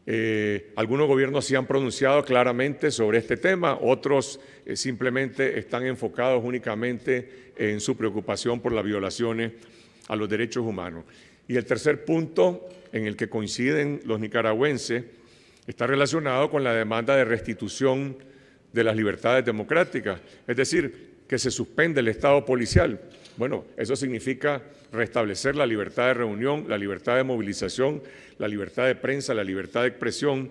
Eh, algunos gobiernos se han pronunciado claramente sobre este tema, otros eh, simplemente están enfocados únicamente en su preocupación por las violaciones a los derechos humanos. Y el tercer punto en el que coinciden los nicaragüenses está relacionado con la demanda de restitución de las libertades democráticas, es decir, que se suspende el Estado policial. Bueno, eso significa restablecer la libertad de reunión, la libertad de movilización, la libertad de prensa, la libertad de expresión,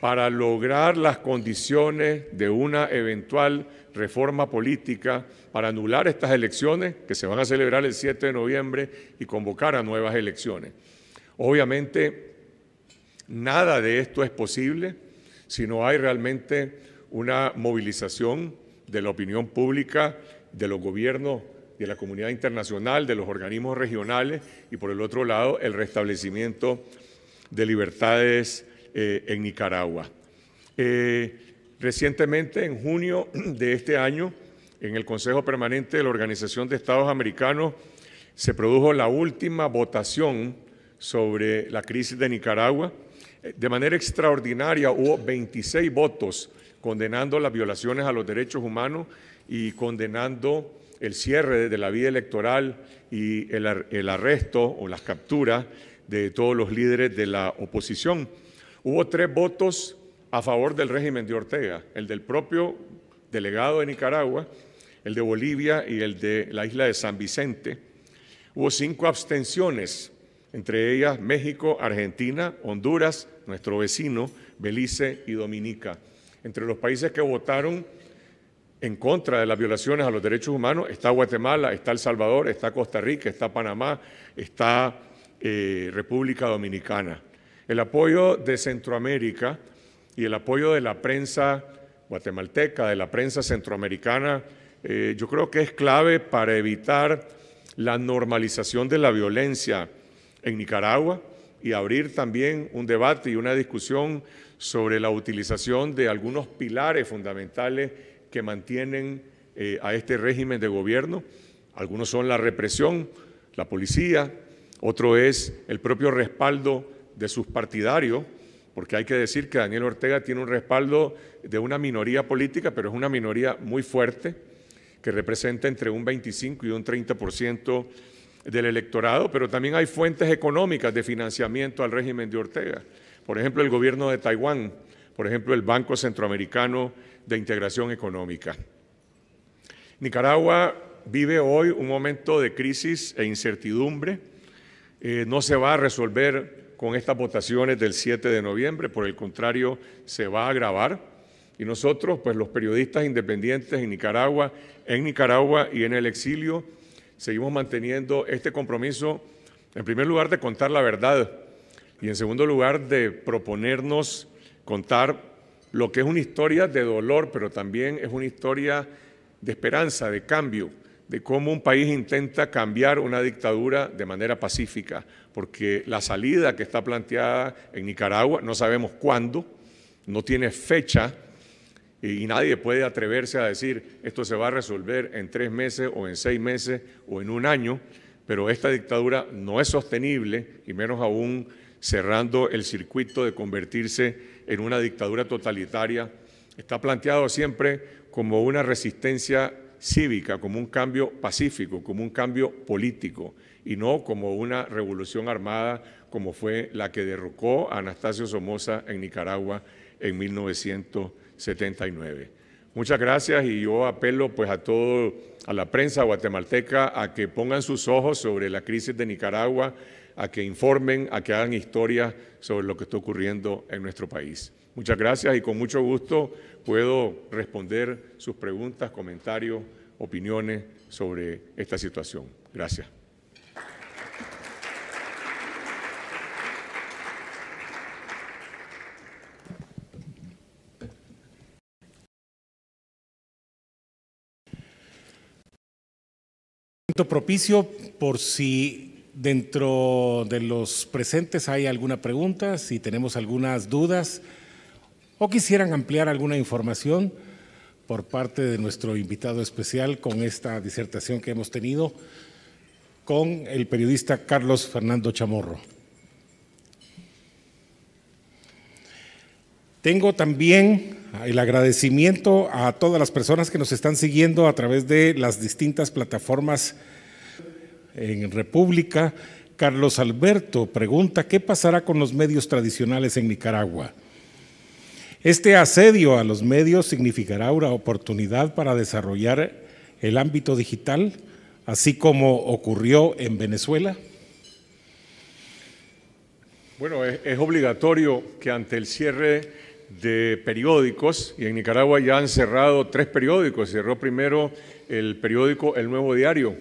para lograr las condiciones de una eventual reforma política, para anular estas elecciones que se van a celebrar el 7 de noviembre y convocar a nuevas elecciones. Obviamente, nada de esto es posible si no hay realmente una movilización de la opinión pública, de los gobiernos de la comunidad internacional, de los organismos regionales y por el otro lado el restablecimiento de libertades eh, en Nicaragua. Eh, recientemente, en junio de este año, en el Consejo Permanente de la Organización de Estados Americanos se produjo la última votación sobre la crisis de Nicaragua. De manera extraordinaria hubo 26 votos condenando las violaciones a los derechos humanos y condenando el cierre de la vía electoral y el, el arresto o las capturas de todos los líderes de la oposición. Hubo tres votos a favor del régimen de Ortega, el del propio delegado de Nicaragua, el de Bolivia y el de la isla de San Vicente. Hubo cinco abstenciones, entre ellas México, Argentina, Honduras, nuestro vecino, Belice y Dominica. Entre los países que votaron en contra de las violaciones a los derechos humanos está Guatemala, está El Salvador, está Costa Rica, está Panamá, está eh, República Dominicana. El apoyo de Centroamérica y el apoyo de la prensa guatemalteca, de la prensa centroamericana, eh, yo creo que es clave para evitar la normalización de la violencia en Nicaragua y abrir también un debate y una discusión sobre la utilización de algunos pilares fundamentales que mantienen eh, a este régimen de gobierno. Algunos son la represión, la policía, otro es el propio respaldo de sus partidarios, porque hay que decir que Daniel Ortega tiene un respaldo de una minoría política, pero es una minoría muy fuerte, que representa entre un 25 y un 30% del electorado, pero también hay fuentes económicas de financiamiento al régimen de Ortega. Por ejemplo, el gobierno de Taiwán, por ejemplo, el Banco Centroamericano de integración económica. Nicaragua vive hoy un momento de crisis e incertidumbre. Eh, no se va a resolver con estas votaciones del 7 de noviembre, por el contrario, se va a agravar. Y nosotros, pues los periodistas independientes en Nicaragua, en Nicaragua y en el exilio, seguimos manteniendo este compromiso, en primer lugar, de contar la verdad y en segundo lugar, de proponernos contar lo que es una historia de dolor, pero también es una historia de esperanza, de cambio, de cómo un país intenta cambiar una dictadura de manera pacífica, porque la salida que está planteada en Nicaragua, no sabemos cuándo, no tiene fecha y nadie puede atreverse a decir esto se va a resolver en tres meses o en seis meses o en un año, pero esta dictadura no es sostenible y menos aún cerrando el circuito de convertirse en una dictadura totalitaria, está planteado siempre como una resistencia cívica, como un cambio pacífico, como un cambio político, y no como una revolución armada como fue la que derrocó a Anastasio Somoza en Nicaragua en 1979. Muchas gracias y yo apelo pues a todo a la prensa guatemalteca a que pongan sus ojos sobre la crisis de Nicaragua a que informen, a que hagan historias sobre lo que está ocurriendo en nuestro país. Muchas gracias y con mucho gusto puedo responder sus preguntas, comentarios, opiniones sobre esta situación. Gracias. propicio por si Dentro de los presentes hay alguna pregunta, si tenemos algunas dudas o quisieran ampliar alguna información por parte de nuestro invitado especial con esta disertación que hemos tenido con el periodista Carlos Fernando Chamorro. Tengo también el agradecimiento a todas las personas que nos están siguiendo a través de las distintas plataformas en República, Carlos Alberto pregunta, ¿qué pasará con los medios tradicionales en Nicaragua? Este asedio a los medios significará una oportunidad para desarrollar el ámbito digital, así como ocurrió en Venezuela. Bueno, es, obligatorio que ante el cierre de periódicos, y en Nicaragua ya han cerrado tres periódicos, cerró primero el periódico El Nuevo Diario,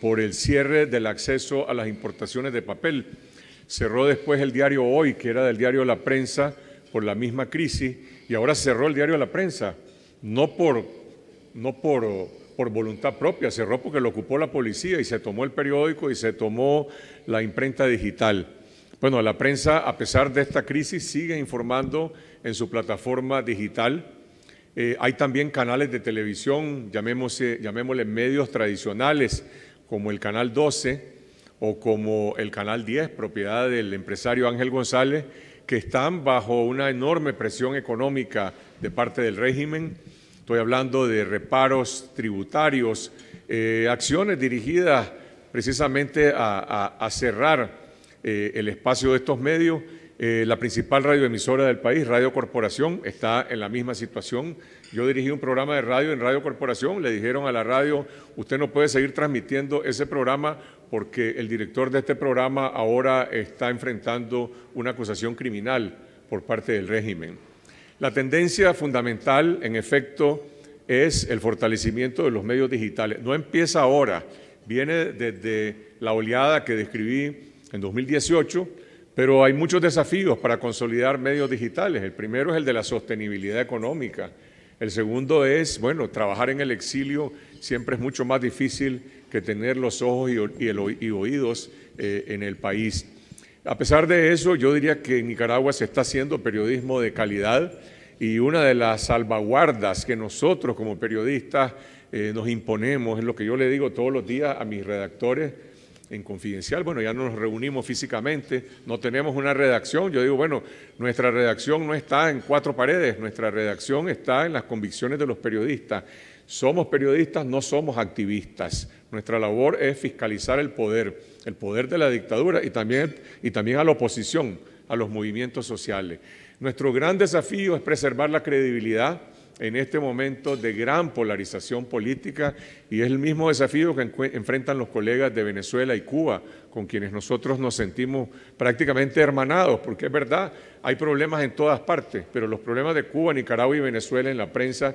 por, el cierre del acceso a las importaciones de papel. Cerró después el diario Hoy, que era del diario La Prensa, por la misma crisis, y ahora cerró el diario La Prensa, no por, no por, por voluntad propia, cerró porque lo ocupó la policía y se tomó el periódico y se tomó la imprenta digital. Bueno, la prensa, a pesar de esta crisis, sigue informando en su plataforma digital eh, hay también canales de televisión, eh, llamémosle, medios tradicionales, como el Canal 12 o como el Canal 10, propiedad del empresario Ángel González, que están bajo una enorme presión económica de parte del régimen. Estoy hablando de reparos tributarios, eh, acciones dirigidas precisamente a, cerrar el espacio de estos medios eh, la principal radioemisora del país, Radio Corporación, está en la misma situación. Yo dirigí un programa de radio en Radio Corporación, le dijeron a la radio, usted no puede seguir transmitiendo ese programa porque el director de este programa ahora está enfrentando una acusación criminal por parte del régimen. La tendencia fundamental, en efecto, es el fortalecimiento de los medios digitales. No empieza ahora, viene desde la oleada que describí en 2018 pero hay muchos desafíos para consolidar medios digitales. El primero es el de la sostenibilidad económica. El segundo es, bueno, trabajar en el exilio siempre es mucho más difícil que tener los ojos y, oídos eh, en el país. A pesar de eso, yo diría que en Nicaragua se está haciendo periodismo de calidad y una de las salvaguardas que nosotros como periodistas eh, nos imponemos, es lo que yo le digo todos los días a mis redactores, en Confidencial, bueno, ya no nos reunimos físicamente, no tenemos una redacción, yo digo, bueno, nuestra redacción no está en cuatro paredes, nuestra redacción está en las convicciones de los periodistas. Somos periodistas, no somos activistas. Nuestra labor es fiscalizar el poder, el poder de la dictadura y también, y también a la oposición, a los movimientos sociales. Nuestro gran desafío es preservar la credibilidad en este momento de gran polarización política y es el mismo desafío que enfrentan los colegas de Venezuela y Cuba, con quienes nosotros nos sentimos prácticamente hermanados, porque es verdad, hay problemas en todas partes, pero los problemas de Cuba, Nicaragua y Venezuela en la prensa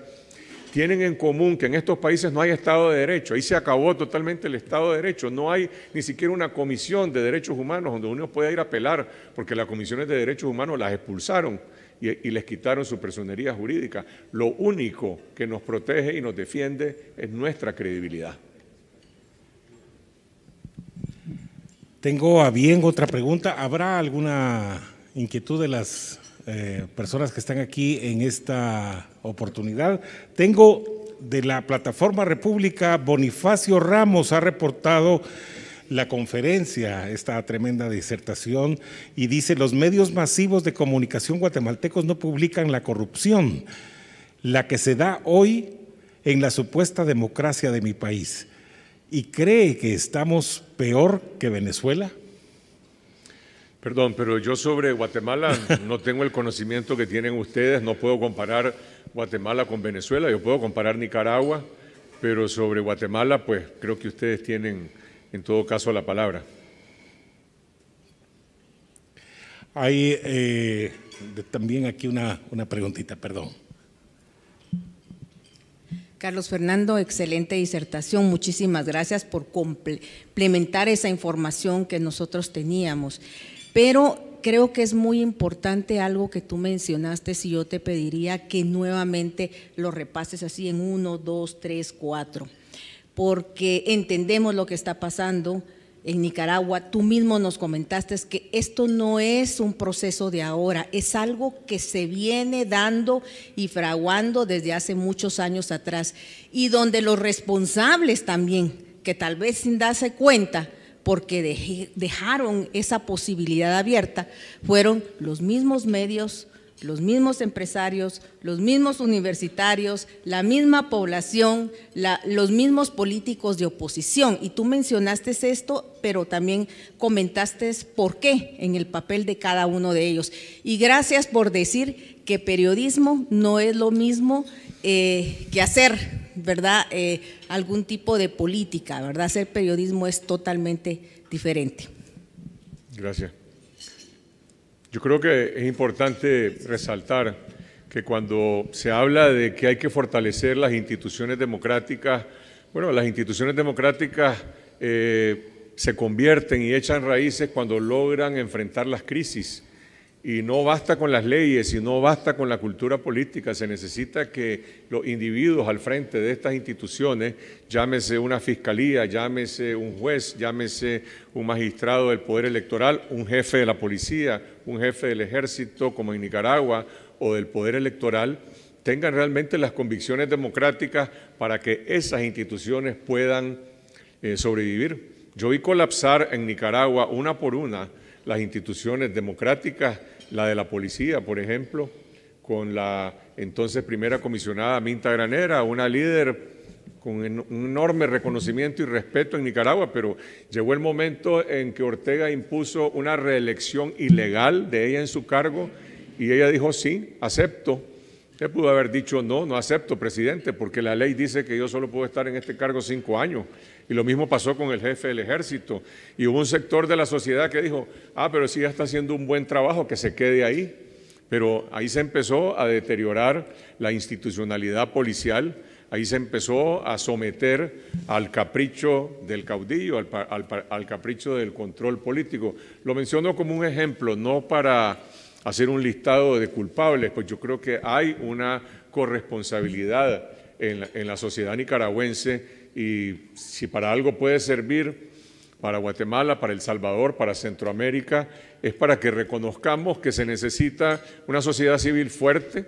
tienen en común que en estos países no hay Estado de Derecho, ahí se acabó totalmente el Estado de Derecho, no hay ni siquiera una comisión de derechos humanos donde uno pueda ir a apelar, porque las comisiones de derechos humanos las expulsaron y, les quitaron su personería jurídica. Lo único que nos protege y nos defiende es nuestra credibilidad. Tengo a bien otra pregunta. ¿Habrá alguna inquietud de las eh, personas que están aquí en esta oportunidad? Tengo de la plataforma República, Bonifacio Ramos ha reportado la conferencia, esta tremenda disertación, y dice, los medios masivos de comunicación guatemaltecos no publican la corrupción, la que se da hoy en la supuesta democracia de mi país. ¿Y cree que estamos peor que Venezuela? Perdón, pero yo sobre Guatemala no tengo el conocimiento que tienen ustedes, no puedo comparar Guatemala con Venezuela, yo puedo comparar Nicaragua, pero sobre Guatemala pues creo que ustedes tienen en todo caso la palabra. Hay eh, también aquí una, una preguntita, perdón. Carlos Fernando, excelente disertación. Muchísimas gracias por complementar esa información que nosotros teníamos. Pero creo que es muy importante algo que tú mencionaste, y yo te pediría que nuevamente lo repases así en uno, dos, tres, cuatro porque entendemos lo que está pasando en Nicaragua. Tú mismo nos comentaste que esto no es un proceso de ahora, es algo que se viene dando y fraguando desde hace muchos años atrás y donde los responsables también, que tal vez sin darse cuenta, porque dejaron esa posibilidad abierta, fueron los mismos medios los mismos empresarios, los mismos universitarios, la misma población, los mismos políticos de oposición. Y tú mencionaste esto, pero también comentaste por qué en el papel de cada uno de ellos. Y gracias por decir que periodismo no es lo mismo eh, que hacer, ¿verdad? Eh, algún tipo de política, ¿verdad? Hacer periodismo es totalmente diferente. Gracias. Yo creo que es importante resaltar que cuando se habla de que hay que fortalecer las instituciones democráticas, bueno, las instituciones democráticas eh, se convierten y echan raíces cuando logran enfrentar las crisis y no basta con las leyes y no basta con la cultura política, se necesita que los individuos al frente de estas instituciones, llámese una fiscalía, llámese un juez, llámese un magistrado del Poder Electoral, un jefe de la policía, un jefe del ejército como en Nicaragua o del Poder Electoral, tengan realmente las convicciones democráticas para que esas instituciones puedan eh, sobrevivir. Yo vi colapsar en Nicaragua una por una las instituciones democráticas la de la policía, por ejemplo, con la entonces primera comisionada Minta Granera, una líder con un enorme reconocimiento y respeto en Nicaragua, pero llegó el momento en que Ortega impuso una reelección ilegal de ella en su cargo y ella dijo, sí, acepto, pudo haber dicho, no, no acepto, presidente, porque la ley dice que yo solo puedo estar en este cargo cinco años. Y lo mismo pasó con el jefe del ejército. Y hubo un sector de la sociedad que dijo, ah, pero si ya está haciendo un buen trabajo, que se quede ahí. Pero ahí se empezó a deteriorar la institucionalidad policial, ahí se empezó a someter al capricho del caudillo, al capricho del control político. Lo menciono como un ejemplo, no para hacer un listado de culpables, pues yo creo que hay una corresponsabilidad en la, sociedad nicaragüense y si para algo puede servir para Guatemala, para El Salvador, para Centroamérica, es para que reconozcamos que se necesita una sociedad civil fuerte,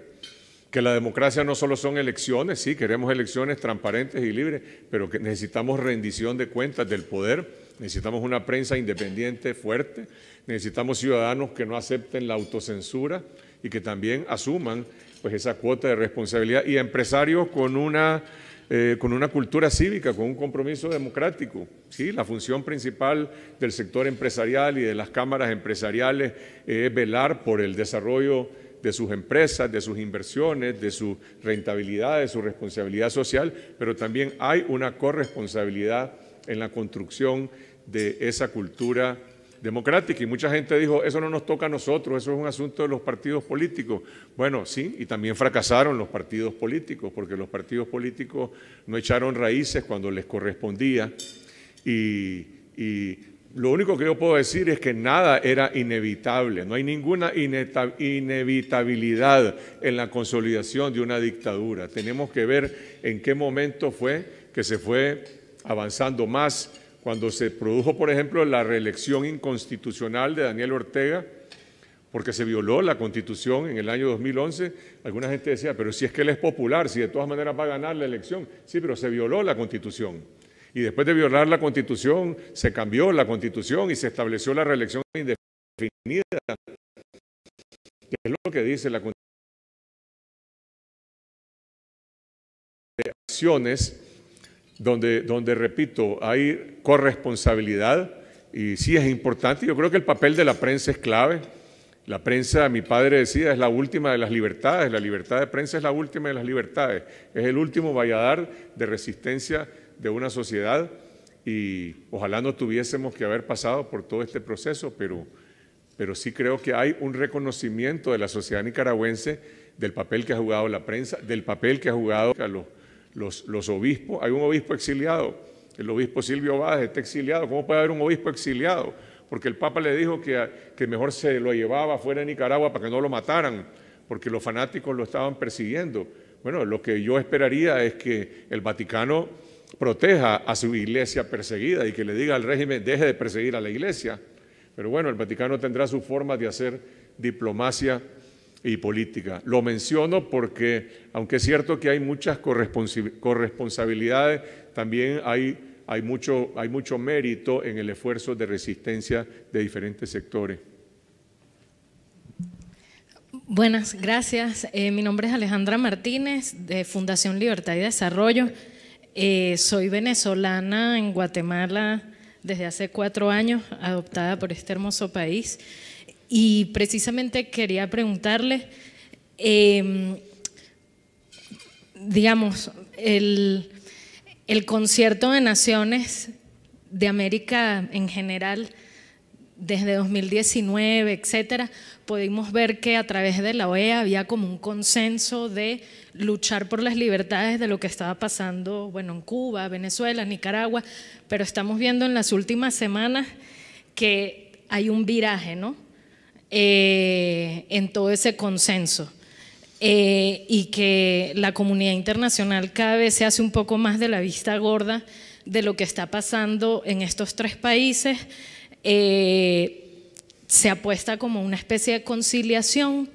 que la democracia no solo son elecciones, sí, queremos elecciones transparentes y libres, pero que necesitamos rendición de cuentas del poder Necesitamos una prensa independiente fuerte, necesitamos ciudadanos que no acepten la autocensura y que también asuman pues, esa cuota de responsabilidad y empresarios con una, eh, con una cultura cívica, con un compromiso democrático. ¿sí? La función principal del sector empresarial y de las cámaras empresariales es velar por el desarrollo de sus empresas, de sus inversiones, de su rentabilidad, de su responsabilidad social, pero también hay una corresponsabilidad en la construcción de esa cultura democrática. Y mucha gente dijo, eso no nos toca a nosotros, eso es un asunto de los partidos políticos. Bueno, sí, y también fracasaron los partidos políticos, porque los partidos políticos no echaron raíces cuando les correspondía. Y, lo único que yo puedo decir es que nada era inevitable, no hay ninguna inevitabilidad en la consolidación de una dictadura. Tenemos que ver en qué momento fue que se fue avanzando más. Cuando se produjo, por ejemplo, la reelección inconstitucional de Daniel Ortega, porque se violó la constitución en el año 2011, alguna gente decía, pero si es que él es popular, si de todas maneras va a ganar la elección, sí, pero se violó la constitución. Y después de violar la constitución, se cambió la constitución y se estableció la reelección indefinida, es lo que dice la constitución. acciones donde, donde repito, hay corresponsabilidad y sí es importante. Yo creo que el papel de la prensa es clave. La prensa, mi padre decía, es la última de las libertades. La libertad de prensa es la última de las libertades. Es el último valladar de resistencia de una sociedad y ojalá no tuviésemos que haber pasado por todo este proceso, pero, pero sí creo que hay un reconocimiento de la sociedad nicaragüense del papel que ha jugado la prensa, del papel que ha jugado a los los, obispos, hay un obispo exiliado, el obispo Silvio Báez está exiliado, ¿cómo puede haber un obispo exiliado? Porque el Papa le dijo que, que mejor se lo llevaba fuera de Nicaragua para que no lo mataran, porque los fanáticos lo estaban persiguiendo. Bueno, lo que yo esperaría es que el Vaticano proteja a su iglesia perseguida y que le diga al régimen, deje de perseguir a la iglesia. Pero bueno, el Vaticano tendrá su forma de hacer diplomacia y política. Lo menciono porque, aunque es cierto que hay muchas corresponsabilidades, también hay, hay, mucho, hay mucho mérito en el esfuerzo de resistencia de diferentes sectores. Buenas, gracias. Eh, mi nombre es Alejandra Martínez, de Fundación Libertad y Desarrollo. Eh, soy venezolana en Guatemala desde hace cuatro años, adoptada por este hermoso país. Y precisamente quería preguntarle, em, digamos, el, concierto de naciones de América en general, desde 2019, etcétera, pudimos ver que a través de la OEA había como un consenso de luchar por las libertades de lo que estaba pasando, bueno, en Cuba, Venezuela, Nicaragua, pero estamos viendo en las últimas semanas que hay un viraje, ¿no? Eh, en todo ese consenso. Eh, y que la comunidad internacional cada vez se hace un poco más de la vista gorda de lo que está pasando en estos tres países. Eh, se apuesta como una especie de conciliación.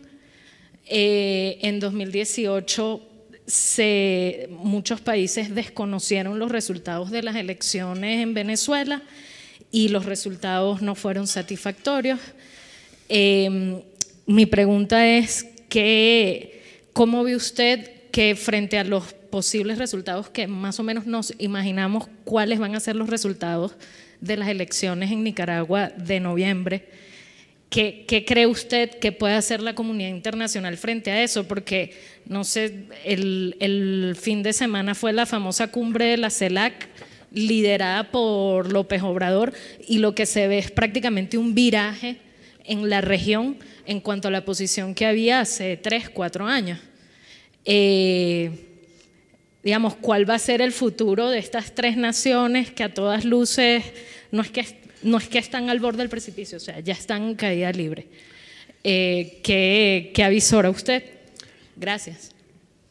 en 2018 se, muchos países desconocieron los resultados de las elecciones en Venezuela y los resultados no fueron satisfactorios. Em, mi pregunta es, qué, ¿cómo ve usted que frente a los posibles resultados que más o menos nos imaginamos cuáles van a ser los resultados de las elecciones en Nicaragua de noviembre. ¿Qué, cree usted que puede hacer la comunidad internacional frente a eso? Porque, no sé, el, el, fin de semana fue la famosa cumbre de la CELAC liderada por López Obrador y lo que se ve es prácticamente un viraje en la región en cuanto a la posición que había hace tres, cuatro años. Eh, digamos, cuál va a ser el futuro de estas tres naciones que a todas luces no es que, no es que están al borde del precipicio, o sea, ya están en caída libre. Eh, ¿qué, ¿qué, avisora usted? Gracias.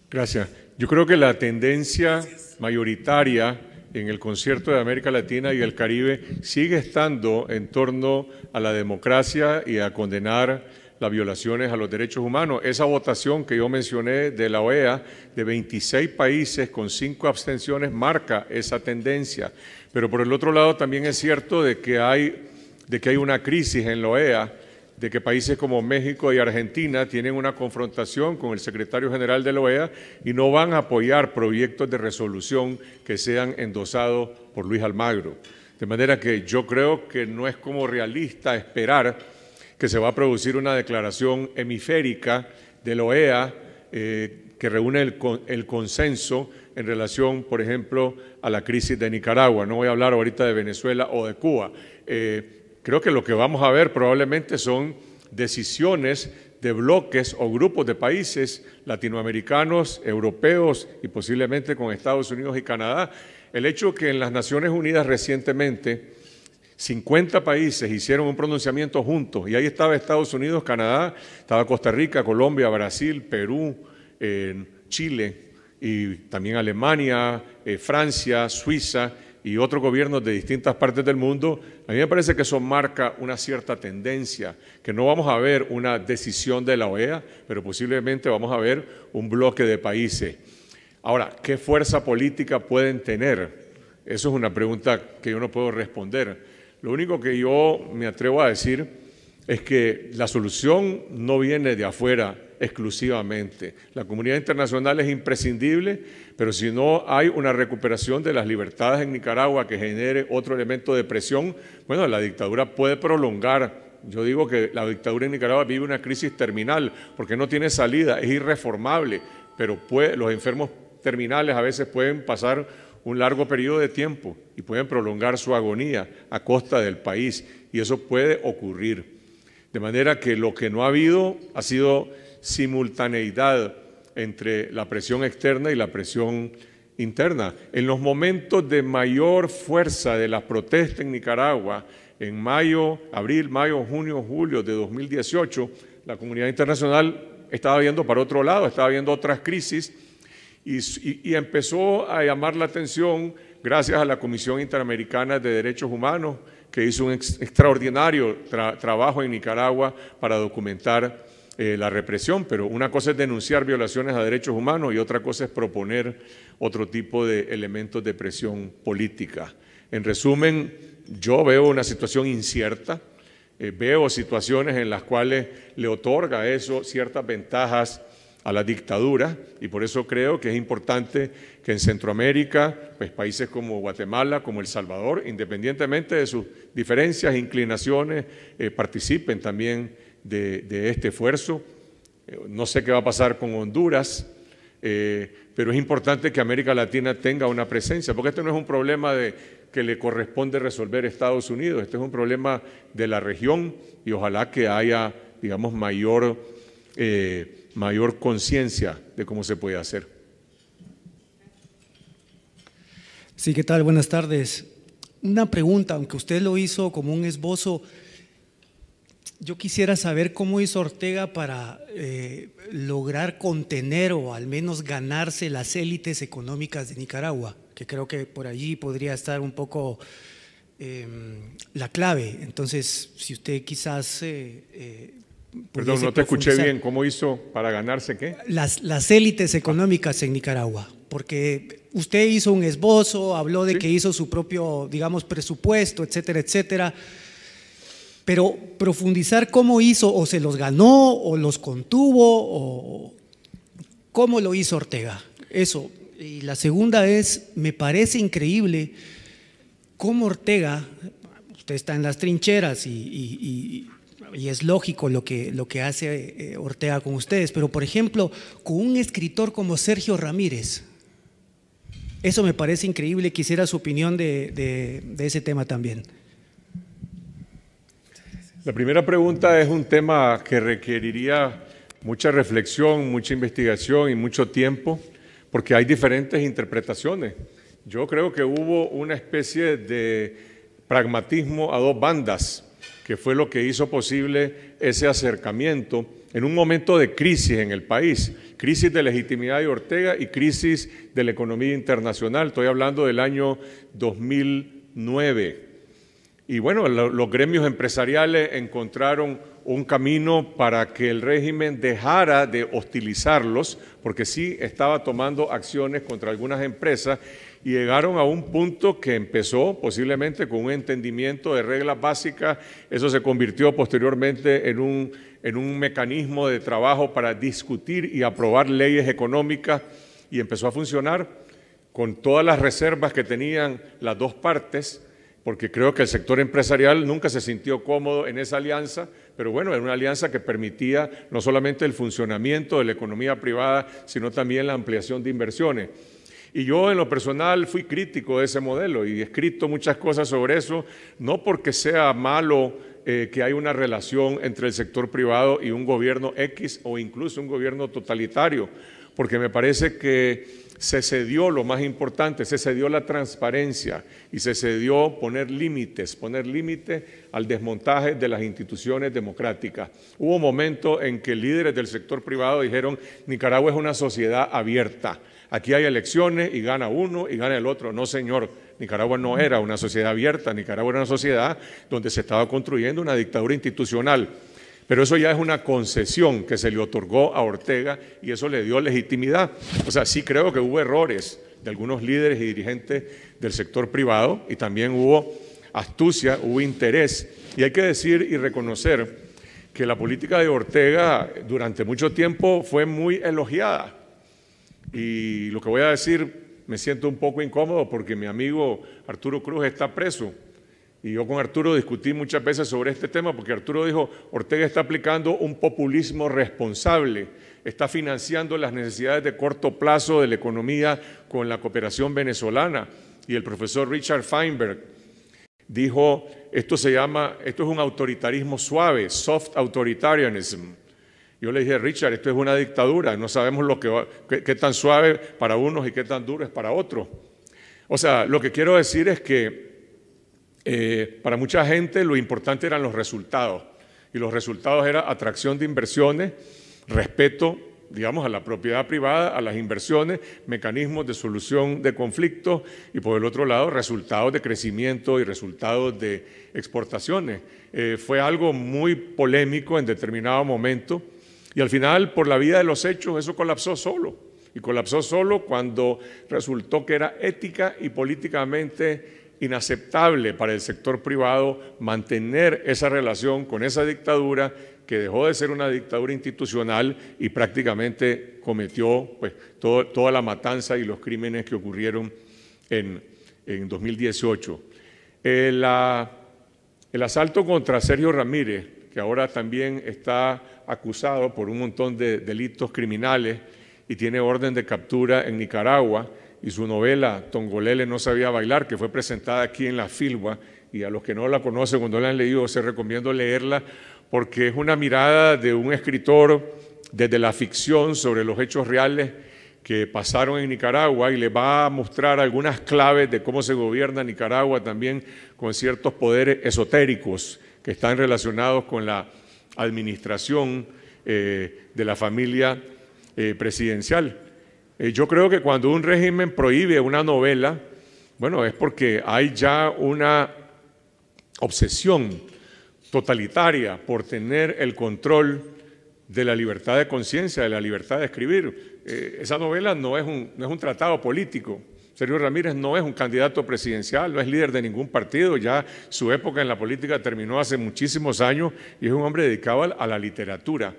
Gracias. Yo creo que la tendencia mayoritaria en el concierto de América Latina y el Caribe sigue estando en torno a la democracia y a condenar las violaciones a los derechos humanos. Esa votación que yo mencioné de la OEA, de 26 países con 5 abstenciones, marca esa tendencia. Pero por el otro lado también es cierto de que hay, de que hay una crisis en la OEA de que países como México y Argentina tienen una confrontación con el secretario general de la OEA y no van a apoyar proyectos de resolución que sean endosados por Luis Almagro. De manera que yo creo que no es como realista esperar que se va a producir una declaración hemisférica de la OEA eh, que reúne el, consenso en relación, por ejemplo, a la crisis de Nicaragua. No voy a hablar ahorita de Venezuela o de Cuba. Eh, Creo que lo que vamos a ver probablemente son decisiones de bloques o grupos de países latinoamericanos, europeos y posiblemente con Estados Unidos y Canadá. El hecho que en las Naciones Unidas recientemente 50 países hicieron un pronunciamiento juntos y ahí estaba Estados Unidos, Canadá, estaba Costa Rica, Colombia, Brasil, Perú, eh, Chile y también Alemania, eh, Francia, Suiza y otros gobiernos de distintas partes del mundo, a mí me parece que eso marca una cierta tendencia, que no vamos a ver una decisión de la OEA, pero posiblemente vamos a ver un bloque de países. Ahora, ¿qué fuerza política pueden tener? Eso es una pregunta que yo no puedo responder. Lo único que yo me atrevo a decir es que la solución no viene de afuera exclusivamente. La comunidad internacional es imprescindible, pero si no hay una recuperación de las libertades en Nicaragua que genere otro elemento de presión, bueno, la dictadura puede prolongar. Yo digo que la dictadura en Nicaragua vive una crisis terminal porque no tiene salida, es irreformable, pero los enfermos terminales a veces pueden pasar un largo periodo de tiempo y pueden prolongar su agonía a costa del país y eso puede ocurrir. De manera que lo que no ha habido ha sido simultaneidad entre la presión externa y la presión interna. En los momentos de mayor fuerza de las protesta en Nicaragua, en mayo, abril, mayo, junio, julio de 2018, la comunidad internacional estaba viendo para otro lado, estaba viendo otras crisis y, empezó a llamar la atención gracias a la Comisión Interamericana de Derechos Humanos, que hizo un extraordinario trabajo en Nicaragua para documentar eh, la represión, pero una cosa es denunciar violaciones a derechos humanos y otra cosa es proponer otro tipo de elementos de presión política. En resumen, yo veo una situación incierta, eh, veo situaciones en las cuales le otorga eso ciertas ventajas a la dictadura y por eso creo que es importante que en Centroamérica, pues países como Guatemala, como El Salvador, independientemente de sus diferencias, inclinaciones, eh, participen también de, este esfuerzo. Eh, no sé qué va a pasar con Honduras, eh, pero es importante que América Latina tenga una presencia, porque este no es un problema de, que le corresponde resolver Estados Unidos, este es un problema de la región y ojalá que haya, digamos, mayor, eh, mayor conciencia de cómo se puede hacer. Sí, ¿qué tal? Buenas tardes. Una pregunta, aunque usted lo hizo como un esbozo, yo quisiera saber cómo hizo Ortega para eh, lograr contener o al menos ganarse las élites económicas de Nicaragua, que creo que por allí podría estar un poco em, la clave. Entonces, si usted quizás... Eh, eh, Perdón, no te escuché bien. ¿Cómo hizo para ganarse qué? Las, las élites económicas en Nicaragua, porque usted hizo un esbozo, habló de que hizo su propio, digamos, presupuesto, etcétera, etcétera. Pero profundizar cómo hizo, o se los ganó, o los contuvo, o cómo lo hizo Ortega. Eso. Y la segunda es, me parece increíble cómo Ortega, usted está en las trincheras y, es lógico lo que, lo que hace eh, Ortega con ustedes, pero por ejemplo, con un escritor como Sergio Ramírez, eso me parece increíble, quisiera su opinión de ese tema también. La primera pregunta es un tema que requeriría mucha reflexión, mucha investigación y mucho tiempo, porque hay diferentes interpretaciones. Yo creo que hubo una especie de pragmatismo a dos bandas, que fue lo que hizo posible ese acercamiento en un momento de crisis en el país, crisis de legitimidad de Ortega y crisis de la economía internacional. Estoy hablando del año 2009 y bueno, los gremios empresariales encontraron un camino para que el régimen dejara de hostilizarlos, porque sí estaba tomando acciones contra algunas empresas y llegaron a un punto que empezó posiblemente con un entendimiento de reglas básicas, eso se convirtió posteriormente en un, en un mecanismo de trabajo para discutir y aprobar leyes económicas y empezó a funcionar con todas las reservas que tenían las dos partes porque creo que el sector empresarial nunca se sintió cómodo en esa alianza, pero bueno, era una alianza que permitía no solamente el funcionamiento de la economía privada, sino también la ampliación de inversiones. Y yo en lo personal fui crítico de ese modelo y he escrito muchas cosas sobre eso, no porque sea malo eh, que hay una relación entre el sector privado y un gobierno X o incluso un gobierno totalitario, porque me parece que se cedió lo más importante, se cedió la transparencia y se cedió poner límites, poner límites al desmontaje de las instituciones democráticas. Hubo momentos en que líderes del sector privado dijeron, Nicaragua es una sociedad abierta, aquí hay elecciones y gana uno y gana el otro. No, señor, Nicaragua no era una sociedad abierta, Nicaragua era una sociedad donde se estaba construyendo una dictadura institucional. Pero eso ya es una concesión que se le otorgó a Ortega y eso le dio legitimidad. O sea, sí creo que hubo errores de algunos líderes y dirigentes del sector privado y también hubo astucia, hubo interés. Y hay que decir y reconocer que la política de Ortega durante mucho tiempo fue muy elogiada. Y lo que voy a decir me siento un poco incómodo porque mi amigo Arturo Cruz está preso y yo con Arturo discutí muchas veces sobre este tema porque Arturo dijo, Ortega está aplicando un populismo responsable, está financiando las necesidades de corto plazo de la economía con la cooperación venezolana. Y el profesor Richard Feinberg dijo, esto se llama, esto es un autoritarismo suave, soft authoritarianism. Yo le dije, Richard, esto es una dictadura, no sabemos lo que, qué, qué tan suave para unos y qué tan duro es para otros. O sea, lo que quiero decir es que eh, para mucha gente lo importante eran los resultados. Y los resultados eran atracción de inversiones, respeto, digamos, a la propiedad privada, a las inversiones, mecanismos de solución de conflictos y por el otro lado, resultados de crecimiento y resultados de exportaciones. Eh, fue algo muy polémico en determinado momento y al final, por la vida de los hechos, eso colapsó solo. Y colapsó solo cuando resultó que era ética y políticamente inaceptable para el sector privado mantener esa relación con esa dictadura que dejó de ser una dictadura institucional y prácticamente cometió pues, toda la matanza y los crímenes que ocurrieron en, 2018. el asalto contra Sergio Ramírez, que ahora también está acusado por un montón de delitos criminales y tiene orden de captura en Nicaragua, y su novela Tongolele no sabía bailar, que fue presentada aquí en la Filwa, y a los que no la conocen, cuando la han leído, se recomiendo leerla, porque es una mirada de un escritor desde la ficción sobre los hechos reales que pasaron en Nicaragua y le va a mostrar algunas claves de cómo se gobierna Nicaragua también con ciertos poderes esotéricos que están relacionados con la administración eh, de la familia eh, presidencial. Eh, yo creo que cuando un régimen prohíbe una novela, bueno, es porque hay ya una obsesión totalitaria por tener el control de la libertad de conciencia, de la libertad de escribir. Eh, esa novela no es, un, no es un tratado político. Sergio Ramírez no es un candidato presidencial, no es líder de ningún partido, ya su época en la política terminó hace muchísimos años y es un hombre dedicado a la literatura.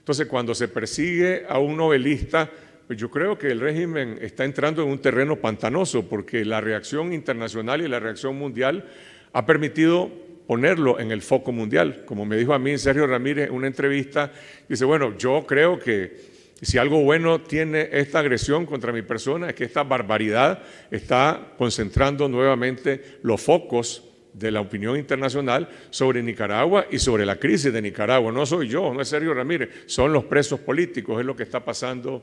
Entonces, cuando se persigue a un novelista, pues yo creo que el régimen está entrando en un terreno pantanoso porque la reacción internacional y la reacción mundial ha permitido ponerlo en el foco mundial. Como me dijo a mí Sergio Ramírez en una entrevista, dice, bueno, yo creo que si algo bueno tiene esta agresión contra mi persona es que esta barbaridad está concentrando nuevamente los focos de la opinión internacional sobre Nicaragua y sobre la crisis de Nicaragua. No soy yo, no es Sergio Ramírez, son los presos políticos, es lo que está pasando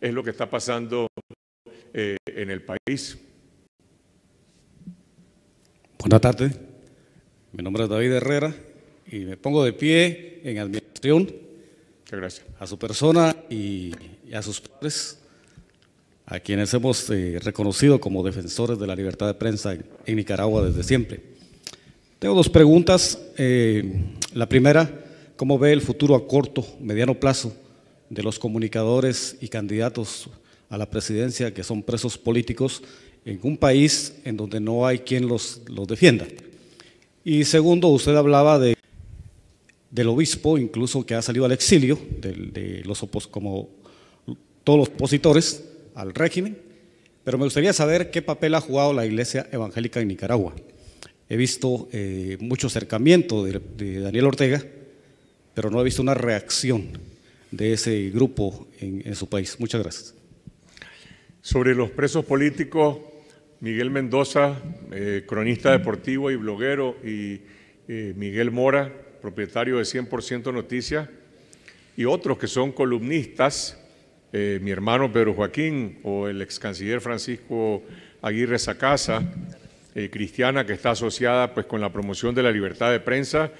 es lo que está pasando eh, en el país. Buenas tardes, mi nombre es David Herrera y me pongo de pie en administración gracias. a su persona y, a sus padres, a quienes hemos eh, reconocido como defensores de la libertad de prensa en, Nicaragua desde siempre. Tengo dos preguntas. Eh, la primera, ¿cómo ve el futuro a corto, mediano plazo? de los comunicadores y candidatos a la presidencia que son presos políticos en un país en donde no hay quien los, los defienda. Y segundo, usted hablaba de, del obispo, incluso que ha salido al exilio, de, los como todos los opositores al régimen, pero me gustaría saber qué papel ha jugado la Iglesia Evangélica en Nicaragua. He visto eh, mucho acercamiento de Daniel Ortega, pero no he visto una reacción de ese grupo en, su país. Muchas gracias. Sobre los presos políticos, Miguel Mendoza, eh, cronista deportivo y bloguero, y eh, Miguel Mora, propietario de 100% Noticias, y otros que son columnistas, eh, mi hermano Pedro Joaquín o el ex canciller Francisco Aguirre Sacasa, cristiana que está asociada pues, con la promoción de la libertad de prensa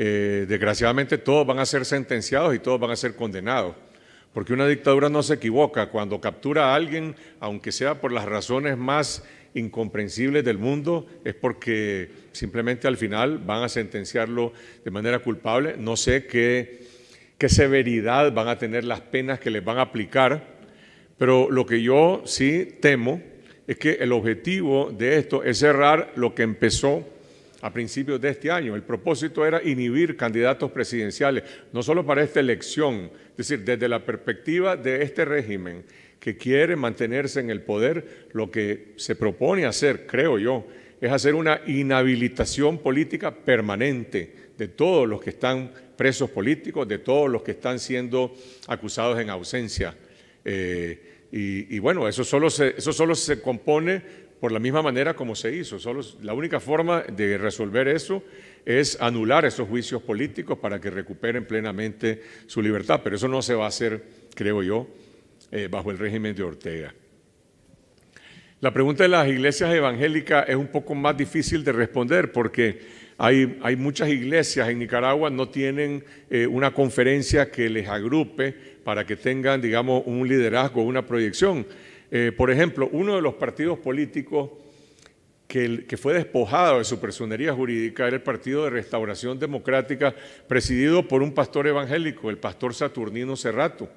eh, desgraciadamente todos van a ser sentenciados y todos van a ser condenados. Porque una dictadura no se equivoca. Cuando captura a alguien, aunque sea por las razones más incomprensibles del mundo, es porque simplemente al final van a sentenciarlo de manera culpable. No sé qué, qué severidad van a tener las penas que les van a aplicar, pero lo que yo sí temo es que el objetivo de esto es cerrar lo que empezó a principios de este año. El propósito era inhibir candidatos presidenciales, no solo para esta elección, es decir, desde la perspectiva de este régimen que quiere mantenerse en el poder, lo que se propone hacer, creo yo, es hacer una inhabilitación política permanente de todos los que están presos políticos, de todos los que están siendo acusados en ausencia. Eh, y, bueno, eso solo eso solo se compone por la misma manera como se hizo. la única forma de resolver eso es anular esos juicios políticos para que recuperen plenamente su libertad, pero eso no se va a hacer, creo yo, eh, bajo el régimen de Ortega. La pregunta de las iglesias evangélicas es un poco más difícil de responder porque hay, muchas iglesias en Nicaragua no tienen eh, una conferencia que les agrupe para que tengan, digamos, un liderazgo, una proyección. Eh, por ejemplo, uno de los partidos políticos que, fue despojado de su personería jurídica era el Partido de Restauración Democrática, presidido por un pastor evangélico, el pastor Saturnino Serrato.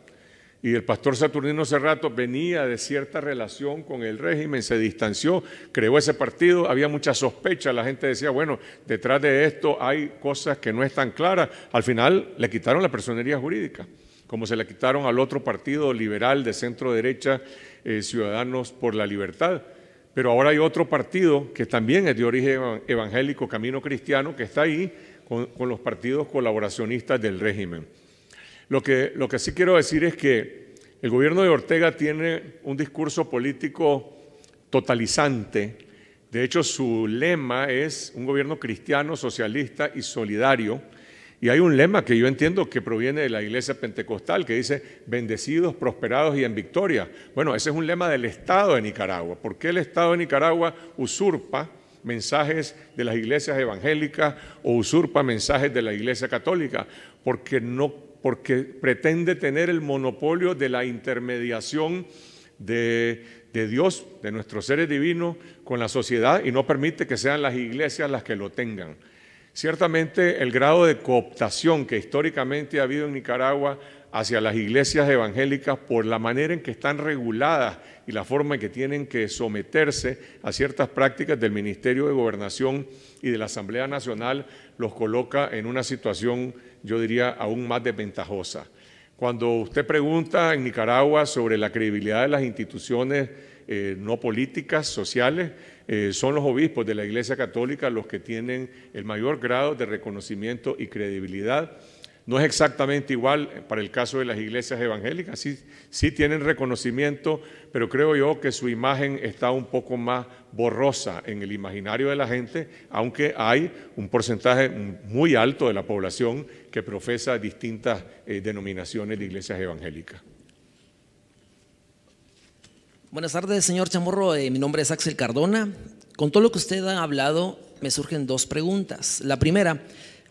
Y el pastor Saturnino Serrato venía de cierta relación con el régimen, se distanció, creó ese partido, había mucha sospecha, la gente decía, bueno, detrás de esto hay cosas que no están claras. Al final le quitaron la personería jurídica como se le quitaron al otro partido liberal de centro derecha, eh, Ciudadanos por la Libertad. Pero ahora hay otro partido que también es de origen evangélico, Camino Cristiano, que está ahí con, los partidos colaboracionistas del régimen. Lo que, lo que sí quiero decir es que el gobierno de Ortega tiene un discurso político totalizante. De hecho, su lema es un gobierno cristiano, socialista y solidario y hay un lema que yo entiendo que proviene de la iglesia pentecostal que dice, bendecidos, prosperados y en victoria. Bueno, ese es un lema del Estado de Nicaragua. ¿Por qué el Estado de Nicaragua usurpa mensajes de las iglesias evangélicas o usurpa mensajes de la iglesia católica? Porque, no, porque pretende tener el monopolio de la intermediación de, de Dios, de nuestros seres divinos, con la sociedad y no permite que sean las iglesias las que lo tengan. Ciertamente el grado de cooptación que históricamente ha habido en Nicaragua hacia las iglesias evangélicas por la manera en que están reguladas y la forma en que tienen que someterse a ciertas prácticas del Ministerio de Gobernación y de la Asamblea Nacional los coloca en una situación, yo diría, aún más desventajosa. Cuando usted pregunta en Nicaragua sobre la credibilidad de las instituciones eh, no políticas, sociales, eh, son los obispos de la Iglesia Católica los que tienen el mayor grado de reconocimiento y credibilidad. No es exactamente igual para el caso de las iglesias evangélicas, sí, tienen reconocimiento, pero creo yo que su imagen está un poco más borrosa en el imaginario de la gente, aunque hay un porcentaje muy alto de la población que profesa distintas eh, denominaciones de iglesias evangélicas. Buenas tardes, señor Chamorro. Eh, mi nombre es Axel Cardona. Con todo lo que usted ha hablado, me surgen dos preguntas. La primera,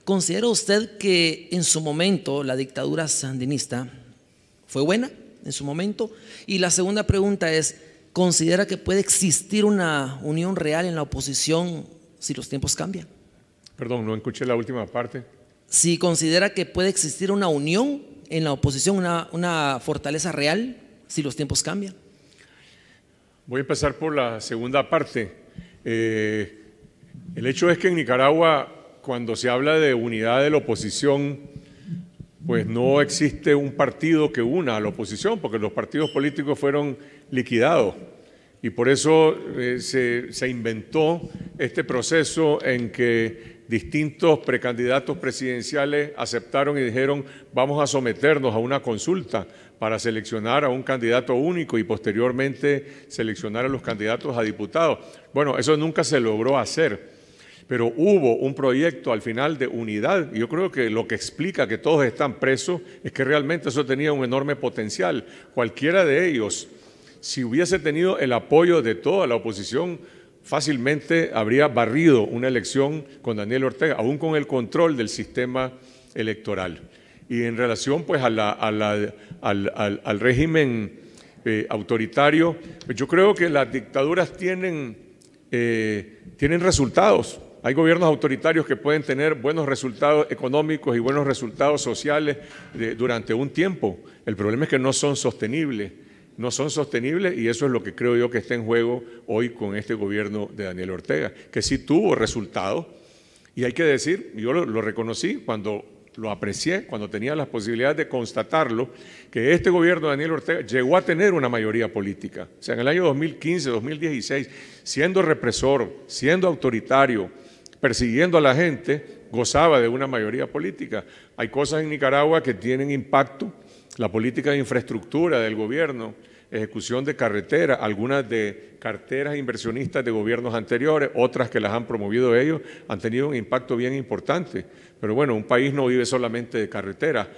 ¿considera usted que en su momento la dictadura sandinista fue buena en su momento? Y la segunda pregunta es, ¿considera que puede existir una unión real en la oposición si los tiempos cambian? Perdón, no escuché la última parte. Si considera que puede existir una unión en la oposición, una fortaleza real si los tiempos cambian. Voy a empezar por la segunda parte. Eh, el hecho es que en Nicaragua, cuando se habla de unidad de la oposición, pues no existe un partido que una a la oposición, porque los partidos políticos fueron liquidados. Y por eso eh, se, se, inventó este proceso en que distintos precandidatos presidenciales aceptaron y dijeron, vamos a someternos a una consulta para seleccionar a un candidato único y posteriormente seleccionar a los candidatos a diputados. Bueno, eso nunca se logró hacer, pero hubo un proyecto al final de unidad y yo creo que lo que explica que todos están presos es que realmente eso tenía un enorme potencial. Cualquiera de ellos, si hubiese tenido el apoyo de toda la oposición, fácilmente habría barrido una elección con Daniel Ortega, aún con el control del sistema electoral y en relación pues al, régimen eh, autoritario, pues, yo creo que las dictaduras tienen, eh, tienen resultados. Hay gobiernos autoritarios que pueden tener buenos resultados económicos y buenos resultados sociales durante un tiempo. El problema es que no son sostenibles no son sostenibles y eso es lo que creo yo que está en juego hoy con este gobierno de Daniel Ortega, que sí tuvo resultados y hay que decir, yo lo reconocí cuando lo aprecié cuando tenía las posibilidades de constatarlo, que este gobierno de Daniel Ortega llegó a tener una mayoría política. O sea, en el año 2015, 2016, siendo represor, siendo autoritario, persiguiendo a la gente, gozaba de una mayoría política. Hay cosas en Nicaragua que tienen impacto, la política de infraestructura del gobierno, ejecución de carreteras, algunas de carteras inversionistas de gobiernos anteriores, otras que las han promovido ellos, han tenido un impacto bien importante. Pero bueno, un país no vive solamente de carreteras.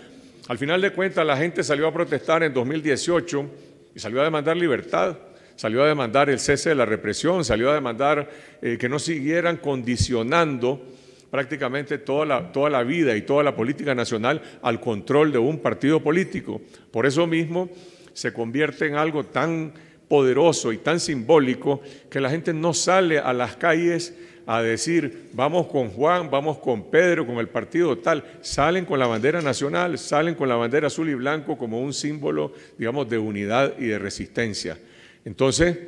Al final de cuentas, la gente salió a protestar en 2018 y salió a demandar libertad, salió a demandar el cese de la represión, salió a demandar eh, que no siguieran condicionando prácticamente toda la, toda la vida y toda la política nacional al control de un partido político. Por eso mismo, se convierte en algo tan poderoso y tan simbólico que la gente no sale a las calles a decir, vamos con Juan, vamos con Pedro, con el partido tal, salen con la bandera nacional, salen con la bandera azul y blanco como un símbolo, digamos, de unidad y de resistencia. Entonces,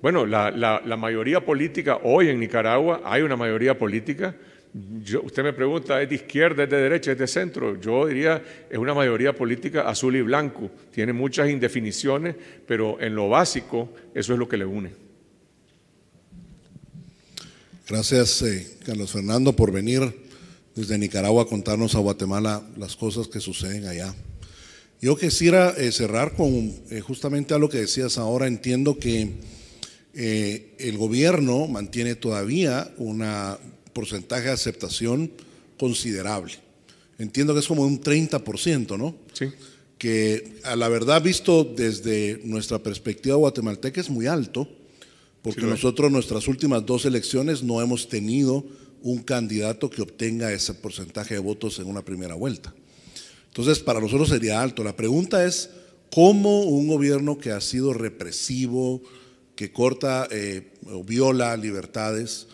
bueno, la, la mayoría política hoy en Nicaragua, hay una mayoría política, usted me pregunta, ¿es de izquierda, es de derecha, es de centro? Yo diría, es una mayoría política azul y blanco. Tiene muchas indefiniciones, pero en lo básico eso es lo que le une. Gracias, eh, Carlos Fernando, por venir desde Nicaragua a contarnos a Guatemala las cosas que suceden allá. Yo quisiera eh, cerrar con eh, justamente a lo que decías ahora. Entiendo que el gobierno mantiene todavía una porcentaje de aceptación considerable. Entiendo que es como un 30%, ¿no? Sí. Que a la verdad, visto desde nuestra perspectiva guatemalteca, es muy alto, porque nosotros nosotros nuestras últimas dos elecciones no hemos tenido un candidato que obtenga ese porcentaje de votos en una primera vuelta. Entonces, para nosotros sería alto. La pregunta es, ¿cómo un gobierno que ha sido represivo, que corta eh, o viola libertades,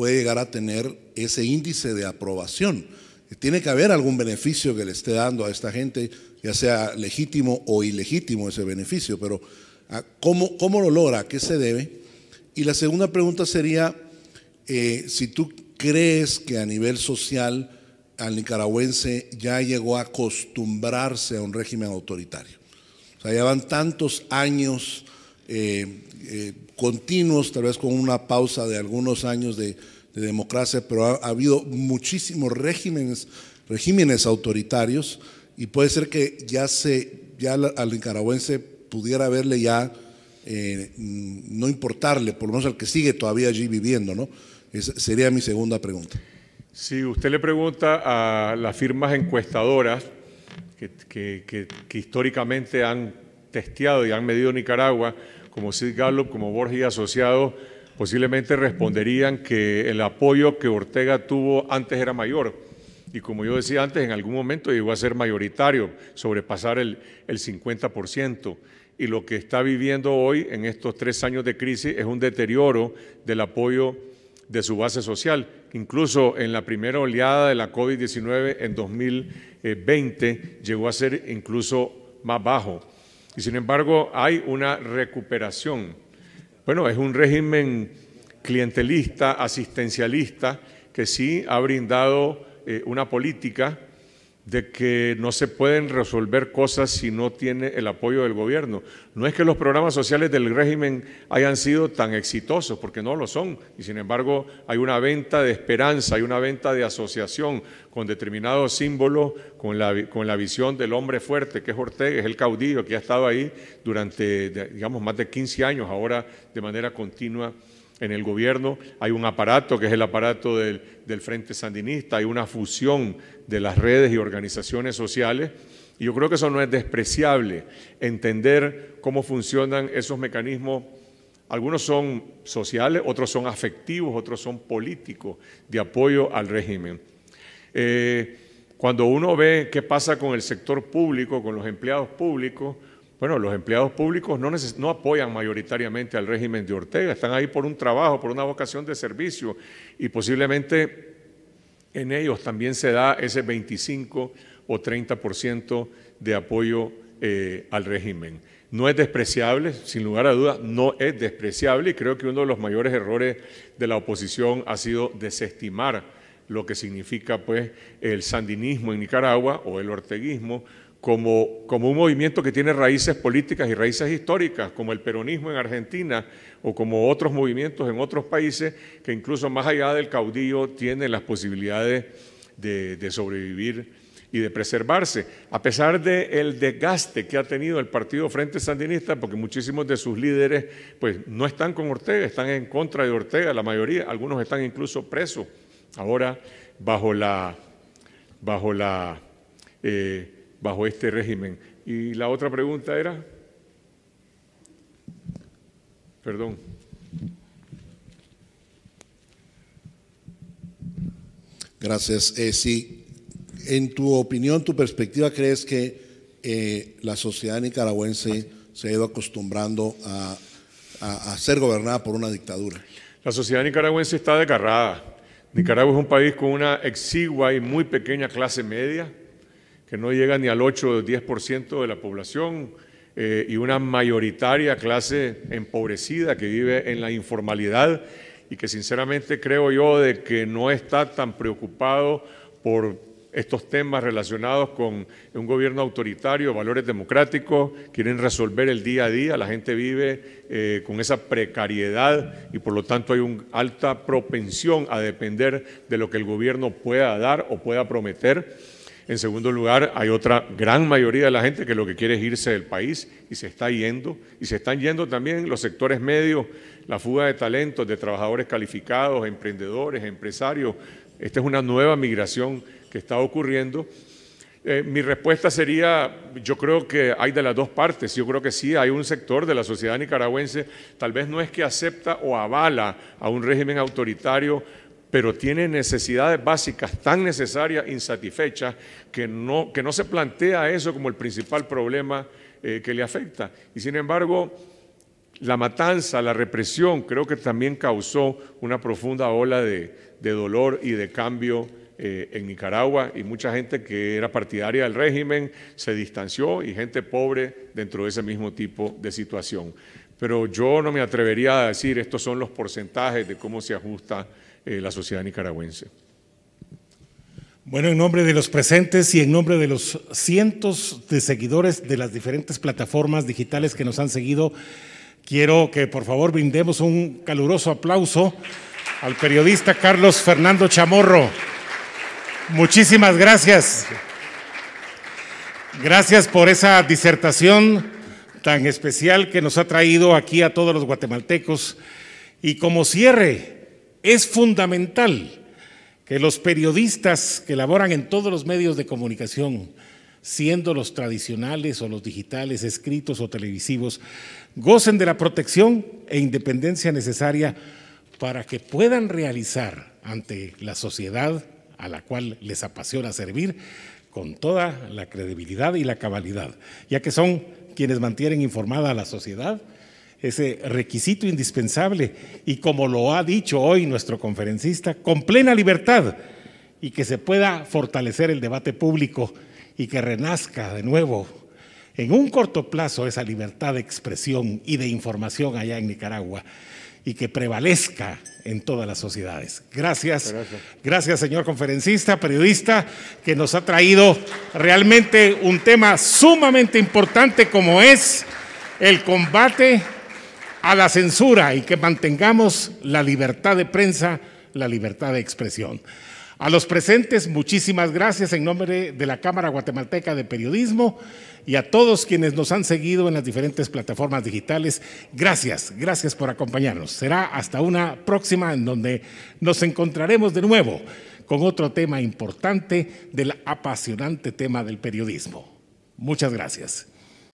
puede llegar a tener ese índice de aprobación. Tiene que haber algún beneficio que le esté dando a esta gente, ya sea legítimo o ilegítimo ese beneficio, pero ah, ¿cómo, cómo lo logra? ¿A qué se debe? Y la segunda pregunta sería, eh, si tú crees que a nivel social al nicaragüense ya llegó a acostumbrarse a un régimen autoritario. O sea, ya van tantos años eh, eh, continuos, tal vez con una pausa de algunos años de, democracia, pero ha, habido muchísimos regímenes, regímenes autoritarios y puede ser que ya, se, ya al nicaragüense pudiera verle ya, eh, no importarle, por lo menos al que sigue todavía allí viviendo, ¿no? Esa sería mi segunda pregunta. Si usted le pregunta a las firmas encuestadoras que, que históricamente han testeado y han medido Nicaragua, como Sid Gallup, como Borges y asociados posiblemente responderían que el apoyo que Ortega tuvo antes era mayor. Y como yo decía antes, en algún momento llegó a ser mayoritario, sobrepasar el, el 50%. Y lo que está viviendo hoy, en estos tres años de crisis, es un deterioro del apoyo de su base social. Incluso en la primera oleada de la COVID-19 en 2020 llegó a ser incluso más bajo y sin embargo hay una recuperación. Bueno, es un régimen clientelista, asistencialista, que sí ha brindado eh, una política de que no se pueden resolver cosas si no tiene el apoyo del gobierno. No es que los programas sociales del régimen hayan sido tan exitosos, porque no lo son, y sin embargo hay una venta de esperanza, hay una venta de asociación con determinados símbolos, con la, visión del hombre fuerte, que es Ortega, es el caudillo que ha estado ahí durante, digamos, más de 15 años ahora de manera continua en el gobierno hay un aparato que es el aparato del, Frente Sandinista, hay una fusión de las redes y organizaciones sociales. Y yo creo que eso no es despreciable, entender cómo funcionan esos mecanismos. Algunos son sociales, otros son afectivos, otros son políticos, de apoyo al régimen. Eh, cuando uno ve qué pasa con el sector público, con los empleados públicos, bueno, los empleados públicos no, apoyan mayoritariamente al régimen de Ortega, están ahí por un trabajo, por una vocación de servicio y posiblemente en ellos también se da ese 25 o 30% de apoyo eh, al régimen. No es despreciable, sin lugar a dudas, no es despreciable y creo que uno de los mayores errores de la oposición ha sido desestimar lo que significa pues el sandinismo en Nicaragua o el orteguismo como, un movimiento que tiene raíces políticas y raíces históricas, como el peronismo en Argentina o como otros movimientos en otros países que incluso más allá del caudillo tienen las posibilidades de, sobrevivir y de preservarse, a pesar del desgaste que ha tenido el Partido Frente Sandinista, porque muchísimos de sus líderes pues, no están con Ortega, están en contra de Ortega, la mayoría, algunos están incluso presos ahora bajo la, bajo la eh, bajo este régimen. Y la otra pregunta era, perdón. Gracias. Si eh, sí, en tu opinión, tu perspectiva, ¿crees que eh, la sociedad nicaragüense se ha ido acostumbrando a, a ser gobernada por una dictadura? La sociedad nicaragüense está desgarrada. Nicaragua es un país con una exigua y muy pequeña clase media que no llega ni al 8 o 10% de la población eh, y una mayoritaria clase empobrecida que vive en la informalidad y que sinceramente creo yo de que no está tan preocupado por estos temas relacionados con un gobierno autoritario, valores democráticos, quieren resolver el día a día, la gente vive eh, con esa precariedad y por lo tanto hay una alta propensión a depender de lo que el gobierno pueda dar o pueda prometer. En segundo lugar, hay otra gran mayoría de la gente que lo que quiere es irse del país y se está yendo. Y se están yendo también los sectores medios, la fuga de talentos, de trabajadores calificados, emprendedores, empresarios. Esta es una nueva migración que está ocurriendo. Eh, mi respuesta sería, yo creo que hay de las dos partes, yo creo que sí, hay un sector de la sociedad nicaragüense, tal vez no es que acepta o avala a un régimen autoritario pero tiene necesidades básicas tan necesarias, insatisfechas, que no, que no se plantea eso como el principal problema eh, que le afecta. Y sin embargo, la matanza, la represión, creo que también causó una profunda ola de, dolor y de cambio eh, en Nicaragua y mucha gente que era partidaria del régimen se distanció y gente pobre dentro de ese mismo tipo de situación. Pero yo no me atrevería a decir estos son los porcentajes de cómo se ajusta eh, la sociedad nicaragüense. Bueno, en nombre de los presentes y en nombre de los cientos de seguidores de las diferentes plataformas digitales que nos han seguido, quiero que por favor brindemos un caluroso aplauso al periodista Carlos Fernando Chamorro. Muchísimas gracias. Gracias por esa disertación tan especial que nos ha traído aquí a todos los guatemaltecos. Y como cierre, es fundamental que los periodistas que laboran en todos los medios de comunicación, siendo los tradicionales o los digitales, escritos o televisivos, gocen de la protección e independencia necesaria para que puedan realizar ante la sociedad a la cual les apasiona servir con toda la credibilidad y la cabalidad, ya que son quienes mantienen informada a la sociedad ese requisito indispensable y como lo ha dicho hoy nuestro conferencista, con plena libertad y que se pueda fortalecer el debate público y que renazca de nuevo en un corto plazo esa libertad de expresión y de información allá en Nicaragua y que prevalezca en todas las sociedades. Gracias, gracias, señor conferencista, periodista, que nos ha traído realmente un tema sumamente importante como es el combate a la censura y que mantengamos la libertad de prensa, la libertad de expresión. A los presentes, muchísimas gracias en nombre de la Cámara Guatemalteca de Periodismo y a todos quienes nos han seguido en las diferentes plataformas digitales. Gracias, gracias por acompañarnos. Será hasta una próxima en donde nos encontraremos de nuevo con otro tema importante del apasionante tema del periodismo. Muchas gracias.